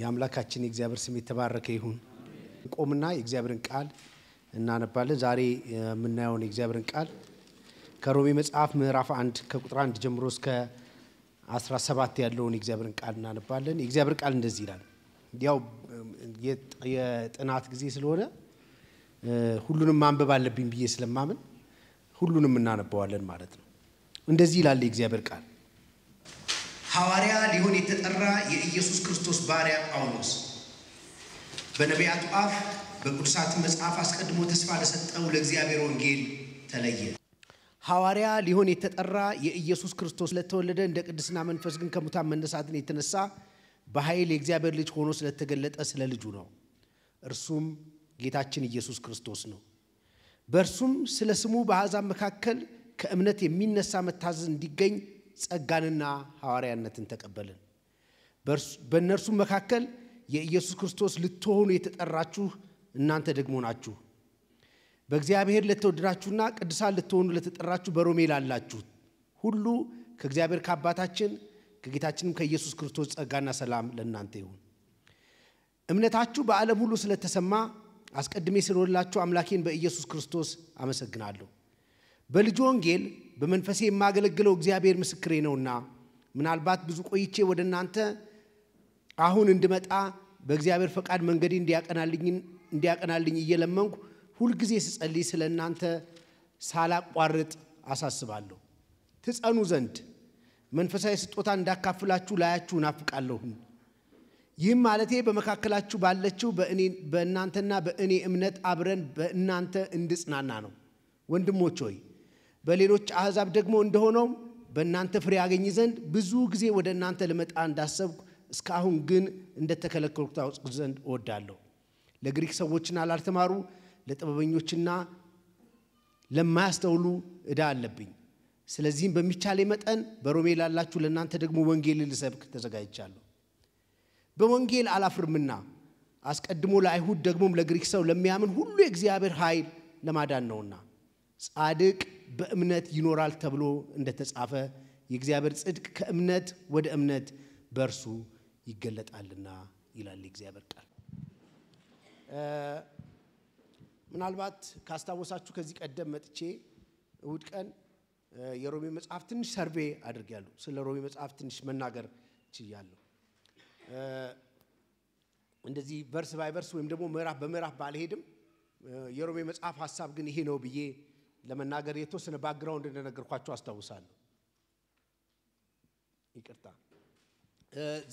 የአምላካችን የእግዚአብሔር ስም የተባረከ ይሁን። ቆምና የእግዚአብሔርን ቃል እናነባለን። ዛሬ የምናየውን የእግዚአብሔርን ቃል ከሮሜ መጽሐፍ ምዕራፍ አንድ ከቁጥር አንድ ጀምሮ እስከ 17 ያለውን የእግዚአብሔርን ቃል እናነባለን። የእግዚአብሔር ቃል እንደዚህ ይላል። ያው የጥናት ጊዜ ስለሆነ ሁሉንም ማንበብ አለብኝ ብዬ ስለማምን ሁሉንም እናነባዋለን ማለት ነው። እንደዚህ ይላል የእግዚአብሔር ቃል ሐዋርያ ሊሆን የተጠራ የኢየሱስ ክርስቶስ ባሪያ ጳውሎስ በነቢያቱ አፍ በቅዱሳት መጽሐፍ አስቀድሞ ተስፋ ለሰጠው ለእግዚአብሔር ወንጌል ተለየ። ሐዋርያ ሊሆን የተጠራ የኢየሱስ ክርስቶስ ስለተወለደ እንደ ቅድስና መንፈስ ግን ከሙታን መነሳትን የተነሳ በኃይል የእግዚአብሔር ልጅ ሆኖ ስለተገለጠ ስለ ልጁ ነው። እርሱም ጌታችን ኢየሱስ ክርስቶስ ነው። በእርሱም ስለ ስሙ በአሕዛብ መካከል ከእምነት የሚነሳ መታዘዝ እንዲገኝ ጸጋንና ሐዋርያነትን ተቀበልን። በእነርሱም መካከል የኢየሱስ ክርስቶስ ልትሆኑ የተጠራችሁ እናንተ ደግሞ ናችሁ። በእግዚአብሔር ለተወደዳችሁና ቅዱሳን ልትሆኑ ለተጠራችሁ በሮሜ ላላችሁ ሁሉ ከእግዚአብሔር ከአባታችን ከጌታችንም ከኢየሱስ ክርስቶስ ጸጋና ሰላም ለእናንተ ይሁን። እምነታችሁ በዓለም ሁሉ ስለተሰማ አስቀድሜ ስለወላችሁ አምላኬን በኢየሱስ ክርስቶስ አመሰግናለሁ። በልጁ ወንጌል በመንፈሴ የማገለግለው እግዚአብሔር ምስክሬ ነውና ምናልባት ብዙ ቆይቼ ወደ እናንተ አሁን እንድመጣ በእግዚአብሔር ፈቃድ መንገዴ እንዲያቀናልኝ እየለመንኩ ሁልጊዜ ስጸልይ ስለ እናንተ ሳላቋርጥ አሳስባለሁ። ትጸኑ ዘንድ መንፈሳዊ ስጦታ እንዳካፍላችሁ ላያችሁ እናፍቃለሁ። ይህም ማለቴ በመካከላችሁ ባለችው በእናንተና በእኔ እምነት አብረን በእናንተ እንድጽናና ነው። ወንድሞች ሆይ በሌሎች አሕዛብ ደግሞ እንደሆነው በእናንተ ፍሬ ያገኝ ዘንድ ብዙ ጊዜ ወደ እናንተ ልመጣ እንዳሰብኩ እስካሁን ግን እንደተከለከልኩ ታውቅ ዘንድ እወዳለሁ። ለግሪክ ሰዎችና ላልተማሩ፣ ለጥበበኞችና ለማያስተውሉ ዕዳ አለብኝ። ስለዚህም በሚቻለ መጠን በሮሜ ላላችሁ ለእናንተ ደግሞ ወንጌል ልሰብክ ተዘጋጅቻለሁ። በወንጌል አላፍርምና አስቀድሞ ለአይሁድ ደግሞም ለግሪክ ሰው ለሚያምን ሁሉ የእግዚአብሔር ኃይል ለማዳን ነውና ጻድቅ በእምነት ይኖራል ተብሎ እንደተጻፈ የእግዚአብሔር ጽድቅ ከእምነት ወደ እምነት በእርሱ ይገለጣልና ይላል የእግዚአብሔር ቃል። ምናልባት ካስታወሳችሁ ከዚህ ቀደም መጥቼ እሁድ ቀን የሮሜ መጽሐፍ ትንሽ ሰርቤ አድርጌያለሁ። ስለ ሮሜ መጽሐፍ ትንሽ መናገር ችያለሁ። እንደዚህ ቨርስ ባይ ቨርስ ወይም ደግሞ ምዕራፍ በምዕራፍ ባልሄድም የሮሜ መጽሐፍ ሀሳብ ግን ይሄ ነው ብዬ ለመናገር የተወሰነ ባክግራውንድ እንደነገርኳቸው አስታውሳለሁ። ይቅርታ።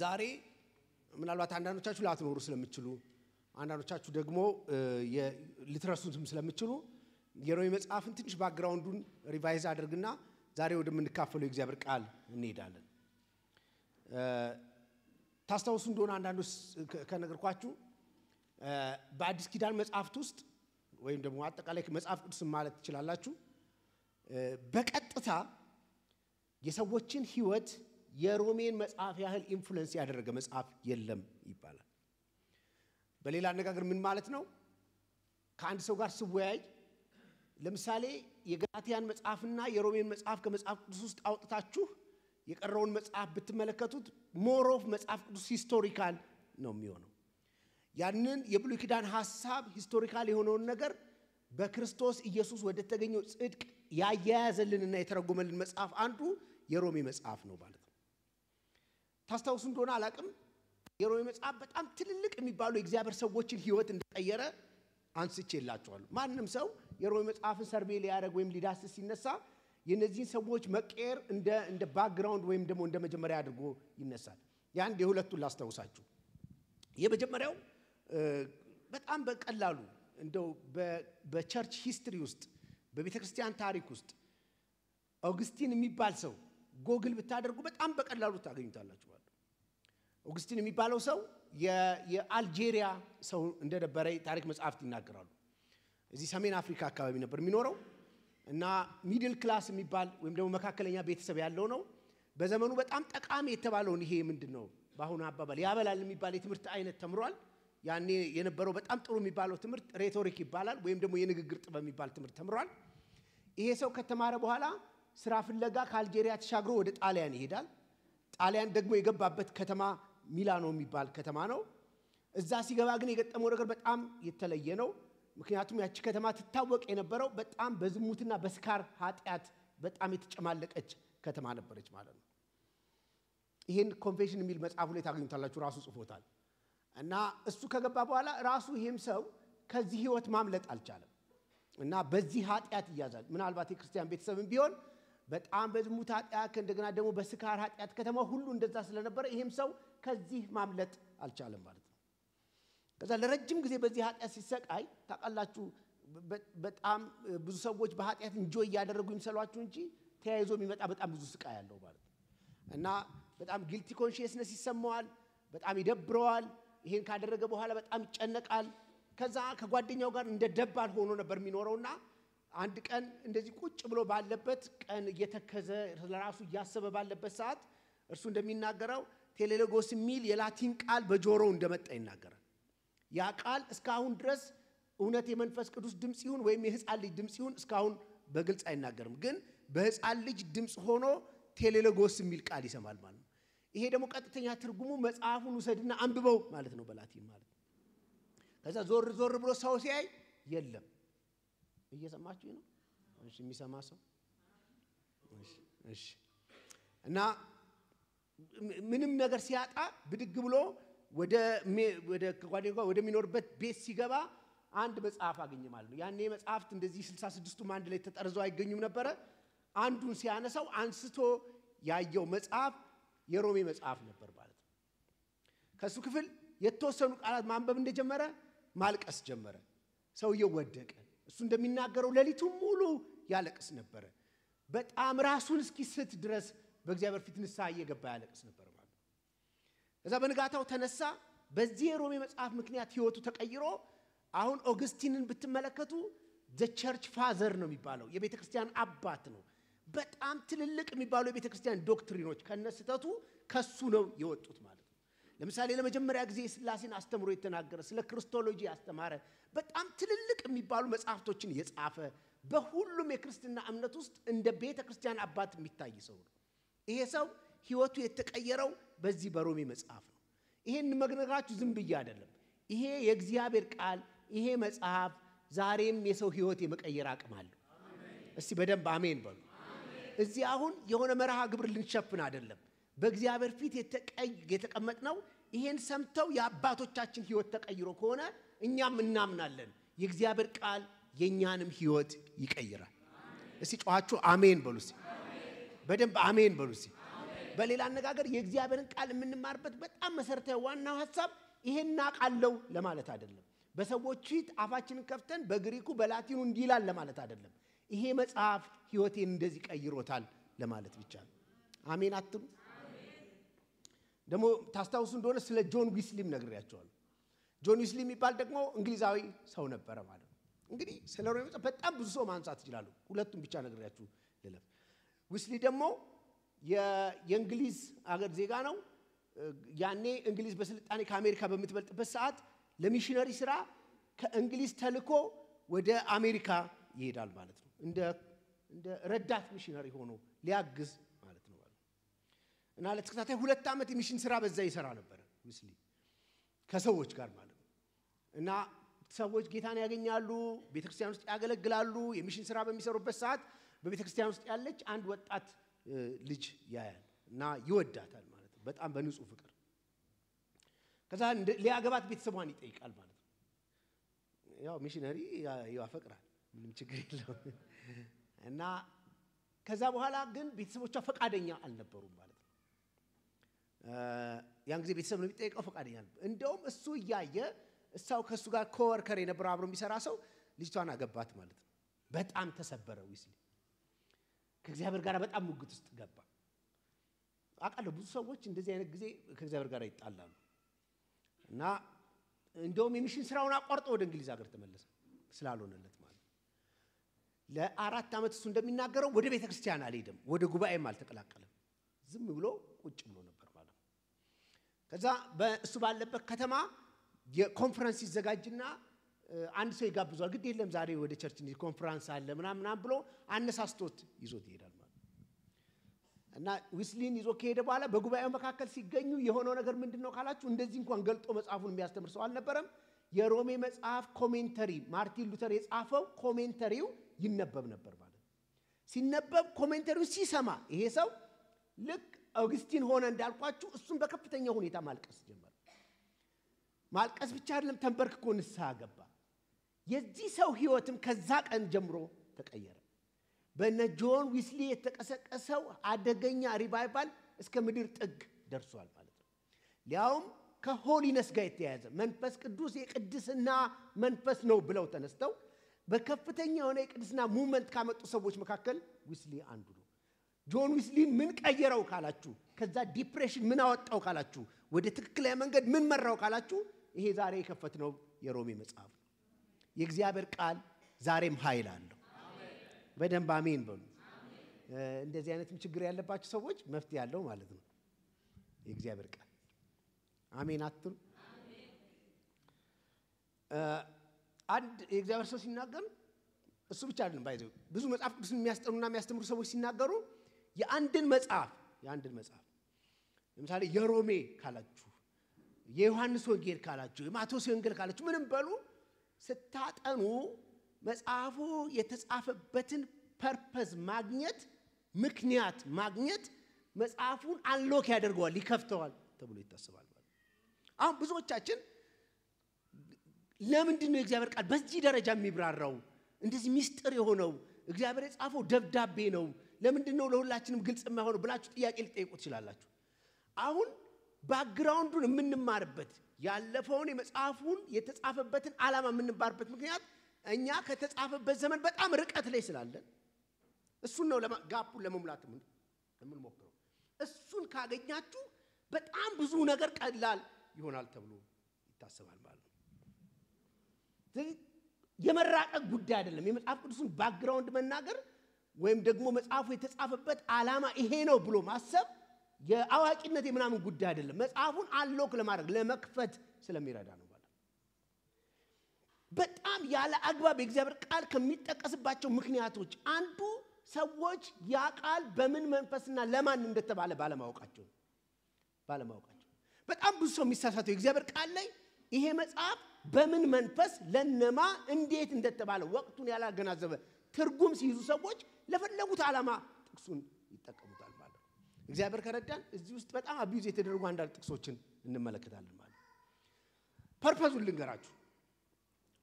ዛሬ ምናልባት አንዳንዶቻችሁ ላትኖሩ ስለምችሉ፣ አንዳንዶቻችሁ ደግሞ ልትረሱትም ስለምችሉ የሮይ መጽሐፍን ትንሽ ባክግራውንዱን ሪቫይዝ አድርግና ዛሬ ወደምንካፈለው የእግዚአብሔር ቃል እንሄዳለን። ታስታውሱ እንደሆነ አንዳንዶች ከነገርኳችሁ በአዲስ ኪዳን መጽሐፍት ውስጥ ወይም ደግሞ አጠቃላይ መጽሐፍ ቅዱስን ማለት ትችላላችሁ። በቀጥታ የሰዎችን ህይወት የሮሜን መጽሐፍ ያህል ኢንፍሉዌንስ ያደረገ መጽሐፍ የለም ይባላል። በሌላ አነጋገር ምን ማለት ነው? ከአንድ ሰው ጋር ስወያይ ለምሳሌ የገላትያን መጽሐፍና የሮሜን መጽሐፍ ከመጽሐፍ ቅዱስ ውስጥ አውጥታችሁ የቀረውን መጽሐፍ ብትመለከቱት ሞር ኦፍ መጽሐፍ ቅዱስ ሂስቶሪካል ነው የሚሆነው። ያንን የብሉይ ኪዳን ሐሳብ ሂስቶሪካል የሆነውን ነገር በክርስቶስ ኢየሱስ ወደ ተገኘው ጽድቅ ያያያዘልንና የተረጎመልን መጽሐፍ አንዱ የሮሜ መጽሐፍ ነው ማለት ነው። ታስታውሱ እንደሆነ አላቅም። የሮሜ መጽሐፍ በጣም ትልልቅ የሚባሉ የእግዚአብሔር ሰዎችን ሕይወት እንደቀየረ አንስቼላችኋለሁ። ማንም ሰው የሮሜ መጽሐፍን ሰርቤ ሊያደርግ ወይም ሊዳስስ ሲነሳ የእነዚህን ሰዎች መቀየር እንደ ባክግራውንድ ወይም ደግሞ እንደ መጀመሪያ አድርጎ ይነሳል። የአንድ የሁለቱን ላስታውሳችሁ። የመጀመሪያው በጣም በቀላሉ እንደው በቸርች ሂስትሪ ውስጥ በቤተ ክርስቲያን ታሪክ ውስጥ ኦግስቲን የሚባል ሰው ጎግል ብታደርጉ በጣም በቀላሉ ታገኙታላችሁ። ኦግስቲን የሚባለው ሰው የአልጄሪያ ሰው እንደነበረ ታሪክ መጽሐፍት ይናገራሉ። እዚህ ሰሜን አፍሪካ አካባቢ ነበር የሚኖረው እና ሚድል ክላስ የሚባል ወይም ደግሞ መካከለኛ ቤተሰብ ያለው ነው። በዘመኑ በጣም ጠቃሚ የተባለውን ይሄ ምንድን ነው በአሁኑ አባባል ያበላል የሚባል የትምህርት አይነት ተምሯል። ያኔ የነበረው በጣም ጥሩ የሚባለው ትምህርት ሬቶሪክ ይባላል፣ ወይም ደግሞ የንግግር ጥበብ የሚባል ትምህርት ተምሯል። ይሄ ሰው ከተማረ በኋላ ስራ ፍለጋ ከአልጄሪያ ተሻግሮ ወደ ጣሊያን ይሄዳል። ጣሊያን ደግሞ የገባበት ከተማ ሚላኖ የሚባል ከተማ ነው። እዛ ሲገባ ግን የገጠመው ነገር በጣም የተለየ ነው። ምክንያቱም ያቺ ከተማ ትታወቅ የነበረው በጣም በዝሙትና በስካር ኃጢአት በጣም የተጨማለቀች ከተማ ነበረች ማለት ነው። ይህን ኮንፌሽን የሚል መጽሐፉ ላይ ታገኙታላችሁ። ራሱ ጽፎታል። እና እሱ ከገባ በኋላ ራሱ ይህም ሰው ከዚህ ህይወት ማምለጥ አልቻለም እና በዚህ ኃጢአት ይያዛል። ምናልባት የክርስቲያን ቤተሰብም ቢሆን በጣም በዝሙት ኃጢአት እንደገና ደግሞ በስካር ኃጢአት ከተማ ሁሉ እንደዛ ስለነበረ ይህም ሰው ከዚህ ማምለጥ አልቻለም ማለት ነው። ከዛ ለረጅም ጊዜ በዚህ ኃጢአት ሲሰቃይ ታውቃላችሁ። በጣም ብዙ ሰዎች በኃጢአት እንጆ እያደረጉ ይምሰሏችሁ እንጂ ተያይዞ የሚመጣ በጣም ብዙ ስቃይ ያለው ማለት ነው እና በጣም ጊልቲ ኮንሽየስነስ ይሰማዋል። በጣም ይደብረዋል። ይሄን ካደረገ በኋላ በጣም ይጨነቃል። ከዛ ከጓደኛው ጋር እንደ ደባል ሆኖ ነበር የሚኖረውና አንድ ቀን እንደዚህ ቁጭ ብሎ ባለበት ቀን እየተከዘ ለራሱ እያሰበ ባለበት ሰዓት እርሱ እንደሚናገረው ቴሌሎጎስ የሚል የላቲን ቃል በጆሮው እንደመጣ ይናገራል። ያ ቃል እስካሁን ድረስ እውነት የመንፈስ ቅዱስ ድምፅ ይሁን ወይም የህፃን ልጅ ድምፅ ይሁን እስካሁን በግልጽ አይናገርም። ግን በህፃን ልጅ ድምፅ ሆኖ ቴሌሎጎስ የሚል ቃል ይሰማል ማለት ነው። ይሄ ደግሞ ቀጥተኛ ትርጉሙ መጽሐፉን ውሰድና አንብበው ማለት ነው በላቲን ማለት ከዛ ዞር ዞር ብሎ ሰው ሲያይ የለም። እየሰማችሁ ነው? እሺ፣ የሚሰማ ሰው እሺ። እና ምንም ነገር ሲያጣ ብድግ ብሎ ወደ ጓደኛ ወደሚኖርበት ቤት ሲገባ አንድ መጽሐፍ አገኘ ማለት ነው። ያኔ መጽሐፍት እንደዚህ ስልሳ ስድስቱም አንድ ላይ ተጠርዘው አይገኙም ነበረ። አንዱን ሲያነሳው አንስቶ ያየው መጽሐፍ የሮሜ መጽሐፍ ነበር ማለት ነው። ከእሱ ክፍል የተወሰኑ ቃላት ማንበብ እንደጀመረ ማልቀስ ጀመረ። ሰውየው ወደቀ። እሱ እንደሚናገረው ሌሊቱን ሙሉ ያለቅስ ነበረ። በጣም ራሱን እስኪስት ድረስ በእግዚአብሔር ፊት ንስሐ እየገባ ያለቅስ ነበር ማለት ነው። እዛ በንጋታው ተነሳ። በዚህ የሮሜ መጽሐፍ ምክንያት ህይወቱ ተቀይሮ አሁን ኦግስቲንን ብትመለከቱ ዘ ቸርች ፋዘር ነው የሚባለው፣ የቤተ ክርስቲያን አባት ነው። በጣም ትልልቅ የሚባሉ የቤተ ክርስቲያን ዶክትሪኖች ከነስተቱ ከሱ ነው የወጡት ማለት ነው። ለምሳሌ ለመጀመሪያ ጊዜ ስላሴን አስተምሮ የተናገረ ስለ ክርስቶሎጂ ያስተማረ በጣም ትልልቅ የሚባሉ መጽሐፍቶችን የጻፈ በሁሉም የክርስትና እምነት ውስጥ እንደ ቤተ ክርስቲያን አባት የሚታይ ሰው ነው። ይሄ ሰው ህይወቱ የተቀየረው በዚህ በሮሜ መጽሐፍ ነው። ይሄን መግነጋችሁ ዝም ብዬ አይደለም። ይሄ የእግዚአብሔር ቃል ይሄ መጽሐፍ ዛሬም የሰው ህይወት የመቀየር አቅም አለው። እስቲ በደንብ አሜን በሉ። እዚህ አሁን የሆነ መርሃ ግብር ልንሸፍን አይደለም። በእግዚአብሔር ፊት የተቀመጥነው ይሄን ሰምተው የአባቶቻችን ህይወት ተቀይሮ ከሆነ እኛም እናምናለን። የእግዚአብሔር ቃል የእኛንም ህይወት ይቀይራል። እስቲ ጨዋችሁ አሜን በሉ በደንብ አሜን በሉ በሌላ አነጋገር የእግዚአብሔርን ቃል የምንማርበት በጣም መሰረታዊ ዋናው ሀሳብ ይሄን አውቃለሁ ለማለት አይደለም። በሰዎች ፊት አፋችንን ከፍተን በግሪኩ በላቲኑ እንዲላል ለማለት አይደለም። ይሄ መጽሐፍ ህይወቴን እንደዚህ ቀይሮታል ለማለት ብቻ ነው። አሜን አትሉ? ደግሞ ታስታውሱ እንደሆነ ስለ ጆን ዊስሊም ነግሬያቸዋል ጆን ዊስሊ የሚባል ደግሞ እንግሊዛዊ ሰው ነበረ ማለት ነው። እንግዲህ ስለ ሮሜ በጣም ብዙ ሰው ማንሳት ይችላሉ። ሁለቱም ብቻ ነግሬያችሁ ልለፍ። ዊስሊ ደግሞ የእንግሊዝ አገር ዜጋ ነው። ያኔ እንግሊዝ በስልጣኔ ከአሜሪካ በምትበልጥበት ሰዓት ለሚሽነሪ ስራ ከእንግሊዝ ተልኮ ወደ አሜሪካ ይሄዳል ማለት ነው። እንደ እንደ ረዳት ሚሽነሪ ሆኖ ሊያግዝ ማለት ነው እና ለተከታታይ ሁለት ዓመት የሚሽን ስራ በዛ ይሰራ ነበረ ምስሊ ከሰዎች ጋር ማለት ነው እና ሰዎች ጌታን ያገኛሉ፣ ቤተክርስቲያን ውስጥ ያገለግላሉ። የሚሽን ስራ በሚሰሩበት ሰዓት በቤተክርስቲያን ውስጥ ያለች አንድ ወጣት ልጅ ያያል እና ይወዳታል ማለት ነው በጣም በንጹህ ፍቅር። ከዛ ሊያገባት ቤተሰቧን ይጠይቃል ማለት ነው። ያው ሚሽነሪ ያፈቅራል፣ ምንም ችግር የለውም። እና ከዛ በኋላ ግን ቤተሰቦቿ ፈቃደኛ አልነበሩም ማለት ነው። ያን ጊዜ ቤተሰብ ነው የሚጠየቀው፣ ፈቃደኛ አልነበሩ። እንደውም እሱ እያየ እሳው ከእሱ ጋር ኮወርከር የነበረው አብሮ የሚሰራ ሰው ልጅቷን አገባት ማለት ነው። በጣም ተሰበረ ዊስሊ። ከእግዚአብሔር ጋር በጣም ሙግት ውስጥ ገባ። አውቃለሁ ብዙ ሰዎች እንደዚህ አይነት ጊዜ ከእግዚአብሔር ጋር ይጣላሉ እና እንደውም የሚሽን ስራውን አቋርጦ ወደ እንግሊዝ ሀገር ተመለሰ ስላልሆነለት ለአራት ዓመት እሱ እንደሚናገረው ወደ ቤተ ክርስቲያን አልሄድም፣ ወደ ጉባኤም አልተቀላቀለም። ዝም ብሎ ቁጭ ብሎ ነበር ማለት ነው። ከዛ እሱ ባለበት ከተማ የኮንፈረንስ ይዘጋጅና አንድ ሰው ይጋብዟል። ግድ የለም ዛሬ ወደ ቸርች ኮንፈረንስ አለ ምናምን ምናምን ብሎ አነሳስቶት ይዞት ይሄዳል ማለት እና ዊስሊን ይዞ ከሄደ በኋላ በጉባኤው መካከል ሲገኙ የሆነው ነገር ምንድን ነው ካላችሁ፣ እንደዚህ እንኳን ገልጦ መጽሐፉን የሚያስተምር ሰው አልነበረም። የሮሜ መጽሐፍ ኮሜንተሪ ማርቲን ሉተር የጻፈው ኮሜንተሪው ይነበብ ነበር ማለት ሲነበብ ኮሜንተሪው ሲሰማ ይሄ ሰው ልክ አውግስቲን ሆነ እንዳልኳችሁ እሱም በከፍተኛ ሁኔታ ማልቀስ ጀመረ። ማልቀስ ብቻ አይደለም፣ ተንበርክኮ ንስሐ ገባ። የዚህ ሰው ህይወትም ከዛ ቀን ጀምሮ ተቀየረ። በነ ጆን ዊስሊ የተቀሰቀሰው አደገኛ ሪቫይቫል እስከ ምድር ጥግ ደርሷል ማለት ነው። ሊያውም ከሆሊነስ ጋር የተያያዘ መንፈስ ቅዱስ የቅድስና መንፈስ ነው ብለው ተነስተው በከፍተኛ የሆነ የቅድስና ሙመንት ካመጡ ሰዎች መካከል ዊስሊ አንዱ ነው። ጆን ዊስሊ ምን ቀየረው ካላችሁ፣ ከዛ ዲፕሬሽን ምን አወጣው ካላችሁ፣ ወደ ትክክለኛ መንገድ ምን መራው ካላችሁ፣ ይሄ ዛሬ የከፈትነው የሮሜ መጽሐፍ ነው። የእግዚአብሔር ቃል ዛሬም ኃይል አለው። በደንብ አሜን በሉ። እንደዚህ አይነትም ችግር ያለባቸው ሰዎች መፍትሄ ያለው ማለት ነው የእግዚአብሔር ቃል። አሜን አትሉ አንድ የእግዚአብሔር ሰው ሲናገር እሱ ብቻ አይደለም ባይዘው ብዙ መጽሐፍ ቅዱስ የሚያስጠኑና የሚያስተምሩ ሰዎች ሲናገሩ የአንድን መጽሐፍ የአንድን መጽሐፍ ለምሳሌ የሮሜ ካላችሁ የዮሐንስ ወንጌል ካላችሁ የማቴዎስ ወንጌል ካላችሁ ምንም በሉ ስታጠኑ መጽሐፉ የተጻፈበትን ፐርፐዝ ማግኘት ምክንያት ማግኘት መጽሐፉን አንሎክ ያደርገዋል ይከፍተዋል ተብሎ ይታሰባል። አሁን ብዙዎቻችን ለምንድን ነው የእግዚአብሔር ቃል በዚህ ደረጃ የሚብራራው? እንደዚህ ሚስጥር የሆነው እግዚአብሔር የጻፈው ደብዳቤ ነው። ለምንድን ነው ለሁላችንም ግልጽ የማይሆነው ብላችሁ ጥያቄ ልጠይቁ ትችላላችሁ። አሁን ባክግራውንዱን የምንማርበት ያለፈውን የመጽሐፉን የተጻፈበትን ዓላማ የምንማርበት ምክንያት እኛ ከተጻፈበት ዘመን በጣም ርቀት ላይ ስላለን እሱን ነው ጋፑን ለመሙላት የምንሞክረው። እሱን ካገኛችሁ በጣም ብዙ ነገር ቀላል ይሆናል ተብሎ ይታሰባል ማለት ነው። ስለዚህ የመራቀቅ ጉዳይ አይደለም። የመጽሐፍ ቅዱስን ባክግራውንድ መናገር ወይም ደግሞ መጽሐፉ የተጻፈበት ዓላማ ይሄ ነው ብሎ ማሰብ የአዋቂነት የምናምን ጉዳይ አይደለም። መጽሐፉን አሎክ ለማድረግ ለመክፈት ስለሚረዳ ነው። በጣም ያለ አግባብ የእግዚአብሔር ቃል ከሚጠቀስባቸው ምክንያቶች አንዱ ሰዎች ያ ቃል በምን መንፈስና ለማን እንደተባለ ባለማወቃቸው ባለማወቃቸው በጣም ብዙ ሰው የሚሳሳተው የእግዚአብሔር ቃል ላይ ይሄ መጽሐፍ በምን መንፈስ ለነማ እንዴት እንደተባለ ወቅቱን ያላገናዘበ ትርጉም ሲይዙ ሰዎች ለፈለጉት ዓላማ ጥቅሱን ይጠቀሙታል ማለት ነው። እግዚአብሔር ከረዳን እዚህ ውስጥ በጣም አቢዩዝ የተደረጉ አንዳንድ ጥቅሶችን እንመለከታለን ማለት ነው። ፐርፐዙን ልንገራችሁ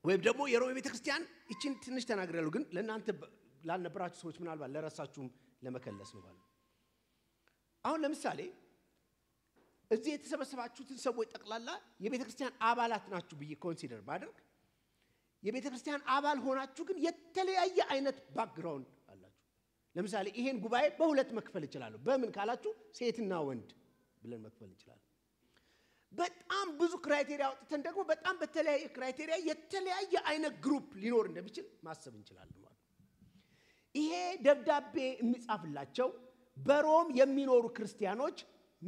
ወይም ደግሞ የሮሜ ቤተክርስቲያን ይችን ትንሽ ተናግሬያለሁ፣ ግን ለእናንተ ላልነበራችሁ ሰዎች ምናልባት ለረሳችሁም ለመከለስ ነው ማለት አሁን ለምሳሌ እዚህ የተሰበሰባችሁትን ሰዎች ጠቅላላ የቤተ ክርስቲያን አባላት ናችሁ ብዬ ኮንሲደር ባደርግ የቤተ ክርስቲያን አባል ሆናችሁ ግን የተለያየ አይነት ባክግራውንድ አላችሁ። ለምሳሌ ይሄን ጉባኤ በሁለት መክፈል እችላለሁ። በምን ካላችሁ ሴትና ወንድ ብለን መክፈል እንችላለን። በጣም ብዙ ክራይቴሪያ አውጥተን ደግሞ በጣም በተለያየ ክራይቴሪያ የተለያየ አይነት ግሩፕ ሊኖር እንደሚችል ማሰብ እንችላለን ማለት ይሄ ደብዳቤ የሚጻፍላቸው በሮም የሚኖሩ ክርስቲያኖች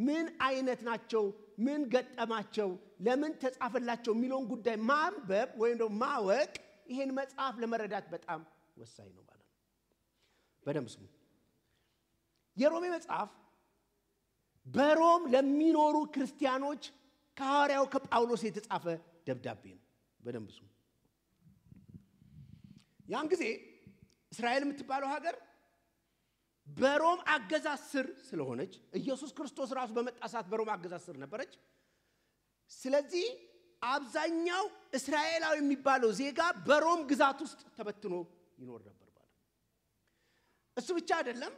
ምን አይነት ናቸው፣ ምን ገጠማቸው፣ ለምን ተጻፈላቸው የሚለውን ጉዳይ ማንበብ ወይም ደግሞ ማወቅ ይህን መጽሐፍ ለመረዳት በጣም ወሳኝ ነው ማለት ነው። በደንብ ስሙ። የሮሜ መጽሐፍ በሮም ለሚኖሩ ክርስቲያኖች ከሐዋርያው ከጳውሎስ የተጻፈ ደብዳቤ ነው። በደንብ ስሙ። ያን ጊዜ እስራኤል የምትባለው ሀገር በሮም አገዛዝ ስር ስለሆነች ኢየሱስ ክርስቶስ ራሱ በመጣ ሰዓት በሮም አገዛዝ ስር ነበረች። ስለዚህ አብዛኛው እስራኤላዊ የሚባለው ዜጋ በሮም ግዛት ውስጥ ተበትኖ ይኖር ነበር ማለት እሱ ብቻ አይደለም።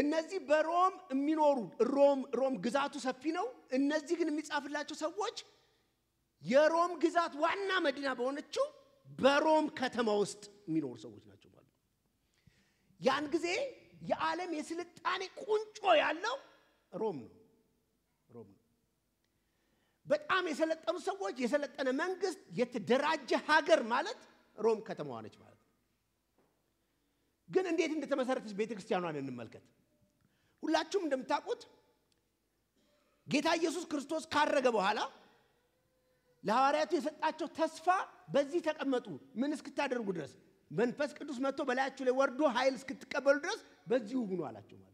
እነዚህ በሮም የሚኖሩ ሮም ሮም ግዛቱ ሰፊ ነው። እነዚህ ግን የሚጻፍላቸው ሰዎች የሮም ግዛት ዋና መዲና በሆነችው በሮም ከተማ ውስጥ የሚኖሩ ሰዎች ናቸው ማለት ነው። ያን ጊዜ የዓለም የስልጣኔ ቁንጮ ያለው ሮም ነው ሮም ነው። በጣም የሰለጠኑ ሰዎች፣ የሰለጠነ መንግስት፣ የተደራጀ ሀገር ማለት ሮም ከተማዋ ነች ማለት ነው። ግን እንዴት እንደተመሰረተች ቤተ ክርስቲያኗን እንመልከት። ሁላችሁም እንደምታውቁት ጌታ ኢየሱስ ክርስቶስ ካረገ በኋላ ለሐዋርያቱ የሰጣቸው ተስፋ በዚህ ተቀመጡ ምን እስክታደርጉ ድረስ መንፈስ ቅዱስ መጥቶ በላያችሁ ላይ ወርዶ ኃይል እስክትቀበሉ ድረስ በዚሁ ሁኑ አላቸው ማለት።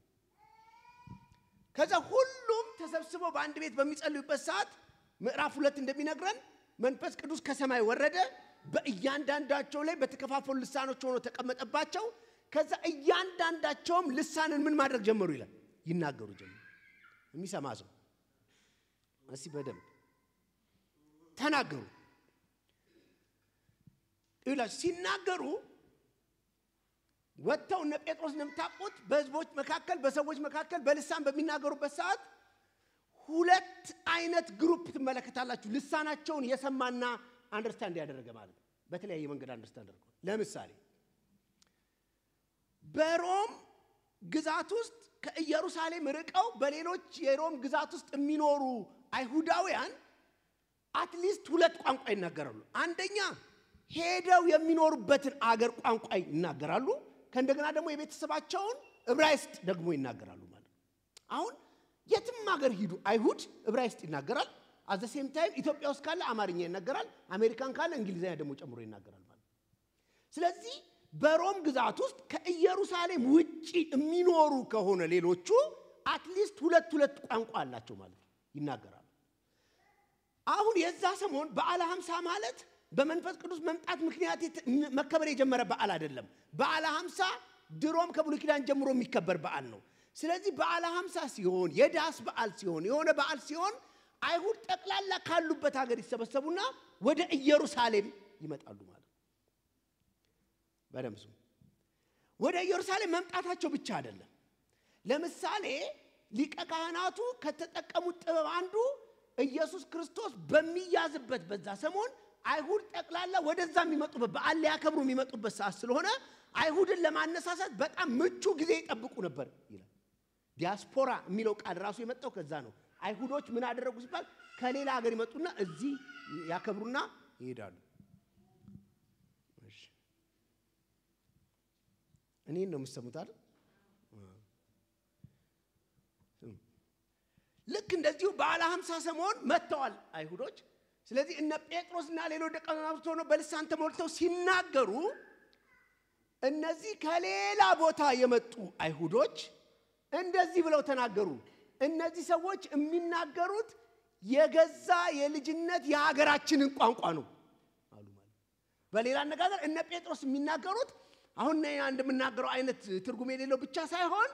ከዛ ሁሉም ተሰብስበው በአንድ ቤት በሚጸልዩበት ሰዓት ምዕራፍ ሁለት እንደሚነግረን መንፈስ ቅዱስ ከሰማይ ወረደ፣ በእያንዳንዳቸው ላይ በተከፋፈሉ ልሳኖች ሆኖ ተቀመጠባቸው። ከዛ እያንዳንዳቸውም ልሳንን ምን ማድረግ ጀመሩ ይላል፣ ይናገሩ ጀመሩ። የሚሰማ ሰው እስቲ በደንብ ተናገሩ። ይላል ሲናገሩ ወጥተው እነ ጴጥሮስ እንደምታውቁት በህዝቦች መካከል በሰዎች መካከል በልሳን በሚናገሩበት ሰዓት ሁለት አይነት ግሩፕ ትመለከታላችሁ። ልሳናቸውን የሰማና አንደርስታንድ ያደረገ ማለት ነው። በተለያየ መንገድ አንደርስታንድ አድርገው። ለምሳሌ በሮም ግዛት ውስጥ ከኢየሩሳሌም ርቀው በሌሎች የሮም ግዛት ውስጥ የሚኖሩ አይሁዳውያን አትሊስት ሁለት ቋንቋ ይናገራሉ። አንደኛ ሄደው የሚኖሩበትን አገር ቋንቋ ይናገራሉ። ከእንደገና ደግሞ የቤተሰባቸውን ዕብራይስጥ ደግሞ ይናገራሉ ማለት አሁን የትም ሀገር ሂዱ አይሁድ እብራይስጥ ይናገራል። አዘ ሴም ታይም ኢትዮጵያ ውስጥ ካለ አማርኛ ይናገራል። አሜሪካን ካለ እንግሊዝኛ ደግሞ ጨምሮ ይናገራል ማለት ስለዚህ በሮም ግዛት ውስጥ ከኢየሩሳሌም ውጪ የሚኖሩ ከሆነ ሌሎቹ አትሊስት ሁለት ሁለት ቋንቋ አላቸው ማለት ይናገራሉ። አሁን የዛ ሰሞን በዓለ ሃምሳ ማለት በመንፈስ ቅዱስ መምጣት ምክንያት መከበር የጀመረ በዓል አይደለም። በዓለ ሀምሳ ድሮም ከብሉይ ኪዳን ጀምሮ የሚከበር በዓል ነው። ስለዚህ በዓለ ሀምሳ ሲሆን የዳስ በዓል ሲሆን የሆነ በዓል ሲሆን አይሁድ ጠቅላላ ካሉበት ሀገር ይሰበሰቡና ወደ ኢየሩሳሌም ይመጣሉ ማለት ነው። በደምሱ ወደ ኢየሩሳሌም መምጣታቸው ብቻ አይደለም። ለምሳሌ ሊቀ ካህናቱ ከተጠቀሙት ጥበብ አንዱ ኢየሱስ ክርስቶስ በሚያዝበት በዛ ሰሞን አይሁድ ጠቅላላ ወደዛ የሚመጡበት በዓል ሊያከብሩ የሚመጡበት ሰዓት ስለሆነ አይሁድን ለማነሳሳት በጣም ምቹ ጊዜ ይጠብቁ ነበር ይላል። ዲያስፖራ የሚለው ቃል ራሱ የመጣው ከዛ ነው። አይሁዶች ምን አደረጉ ሲባል ከሌላ ሀገር ይመጡና እዚህ ያከብሩና ይሄዳሉ። እኔን ነው የምሰሙት አይደል? ልክ እንደዚሁ በዓለ ሀምሳ ሰሞን መጥተዋል አይሁዶች ስለዚህ እነ ጴጥሮስና ሌሎች ደቀ መዛሙርት ሆነው በልሳን ተሞልተው ሲናገሩ እነዚህ ከሌላ ቦታ የመጡ አይሁዶች እንደዚህ ብለው ተናገሩ። እነዚህ ሰዎች የሚናገሩት የገዛ የልጅነት የሀገራችንን ቋንቋ ነው አሉ። በሌላ አነጋገር እነ ጴጥሮስ የሚናገሩት አሁን እንደምናገረው አይነት ትርጉም የሌለው ብቻ ሳይሆን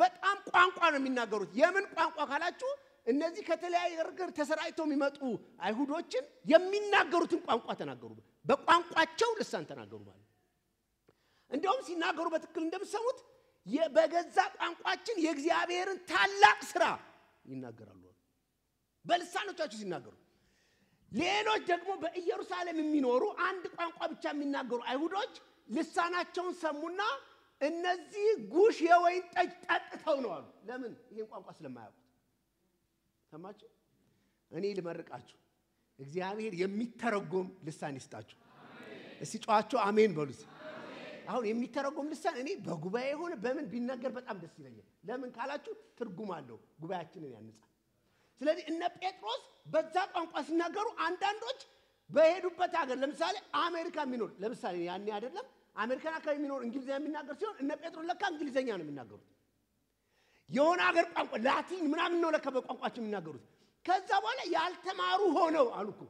በጣም ቋንቋ ነው የሚናገሩት። የምን ቋንቋ ካላችሁ እነዚህ ከተለያየ ነገር ተሰራጭተው የሚመጡ አይሁዶችን የሚናገሩትን ቋንቋ ተናገሩ። በቋንቋቸው ልሳን ተናገሩ ማለት እንዲያውም ሲናገሩ በትክክል እንደምትሰሙት በገዛ ቋንቋችን የእግዚአብሔርን ታላቅ ስራ ይናገራሉ። በልሳኖቻቸው ሲናገሩ ሌሎች ደግሞ በኢየሩሳሌም የሚኖሩ አንድ ቋንቋ ብቻ የሚናገሩ አይሁዶች ልሳናቸውን ሰሙና እነዚህ ጉሽ የወይን ጠጅ ጠጥተው ነው አሉ። ለምን? ይህን ቋንቋ ስለማያውቁ ሰማችሁ? እኔ ልመርቃችሁ። እግዚአብሔር የሚተረጎም ልሳን ይስጣችሁ። እስቲ ጨዋችሁ አሜን በሉት። አሁን የሚተረጎም ልሳን እኔ በጉባኤ የሆነ በምን ቢናገር በጣም ደስ ይለኛል። ለምን ካላችሁ ትርጉም አለው፣ ጉባኤያችንን ያንጻል። ስለዚህ እነ ጴጥሮስ በዛ ቋንቋ ሲናገሩ አንዳንዶች በሄዱበት ሀገር ለምሳሌ አሜሪካ የሚኖር ለምሳሌ ያኔ አይደለም አሜሪካን አካባቢ የሚኖር እንግሊዝኛ የሚናገር ሲሆን እነ ጴጥሮስ ለካ እንግሊዝኛ ነው የሚናገሩት። የሆነ ሀገር ቋንቋ ላቲን ምናምን ነው ለካ በቋንቋቸው የሚናገሩት። ከዛ በኋላ ያልተማሩ ሆነው አሉ እኮ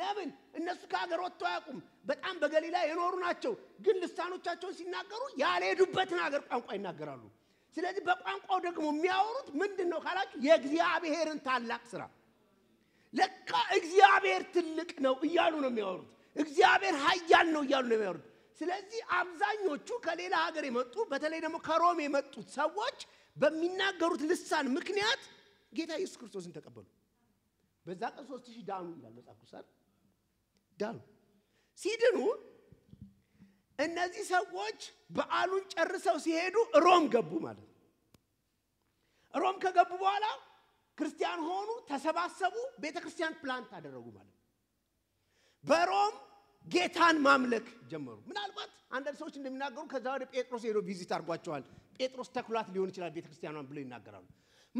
ለምን እነሱ ከሀገር ወጥተው አያውቁም። በጣም በገሊላ የኖሩ ናቸው፣ ግን ልሳኖቻቸውን ሲናገሩ ያልሄዱበትን ሀገር ቋንቋ ይናገራሉ። ስለዚህ በቋንቋው ደግሞ የሚያወሩት ምንድን ነው ካላችሁ የእግዚአብሔርን ታላቅ ስራ ለካ እግዚአብሔር ትልቅ ነው እያሉ ነው የሚያወሩት። እግዚአብሔር ኃያል ነው እያሉ ነው የሚያወሩት። ስለዚህ አብዛኞቹ ከሌላ ሀገር የመጡ በተለይ ደግሞ ከሮም የመጡት ሰዎች በሚናገሩት ልሳን ምክንያት ጌታ ኢየሱስ ክርስቶስን ተቀበሉ። በዛ ቀን ሶስት ሺህ ዳኑ ይላል መጽሐፍ ቅዱሳን። ዳኑ ሲድኑ እነዚህ ሰዎች በዓሉን ጨርሰው ሲሄዱ ሮም ገቡ ማለት ነው። ሮም ከገቡ በኋላ ክርስቲያን ሆኑ፣ ተሰባሰቡ፣ ቤተ ክርስቲያን ፕላንት አደረጉ ማለት ነው። በሮም ጌታን ማምለክ ጀመሩ። ምናልባት አንዳንድ ሰዎች እንደሚናገሩ ከዛ ወደ ጴጥሮስ ሄዶ ቪዚት አድርጓቸዋል ጴጥሮስ ተኩላት ሊሆን ይችላል ቤተ ክርስቲያኗን ብለው ይናገራሉ።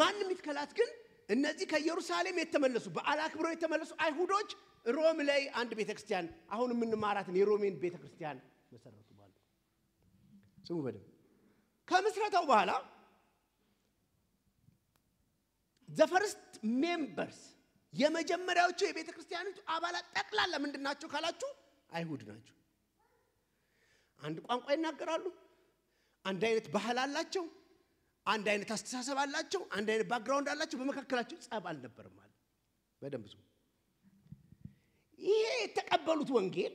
ማንም ይትከላት ግን እነዚህ ከኢየሩሳሌም የተመለሱ በዓል አክብረው የተመለሱ አይሁዶች ሮም ላይ አንድ ቤተ ክርስቲያን አሁን የምንማራትን የሮሜን ቤተ ክርስቲያን መሰረቱ ማለት ስሙ በደንብ ከምስረታው በኋላ ዘፈርስት ሜምበርስ የመጀመሪያዎቹ የቤተ ክርስቲያኖቹ አባላት ጠቅላላ ምንድን ናቸው ካላችሁ አይሁድ ናቸው። አንድ ቋንቋ ይናገራሉ፣ አንድ አይነት ባህል አላቸው፣ አንድ አይነት አስተሳሰብ አላቸው፣ አንድ አይነት ባክግራውንድ አላቸው። በመካከላቸው ጸብ አልነበርም አለ። በደንብ ስሙ። ይሄ የተቀበሉት ወንጌል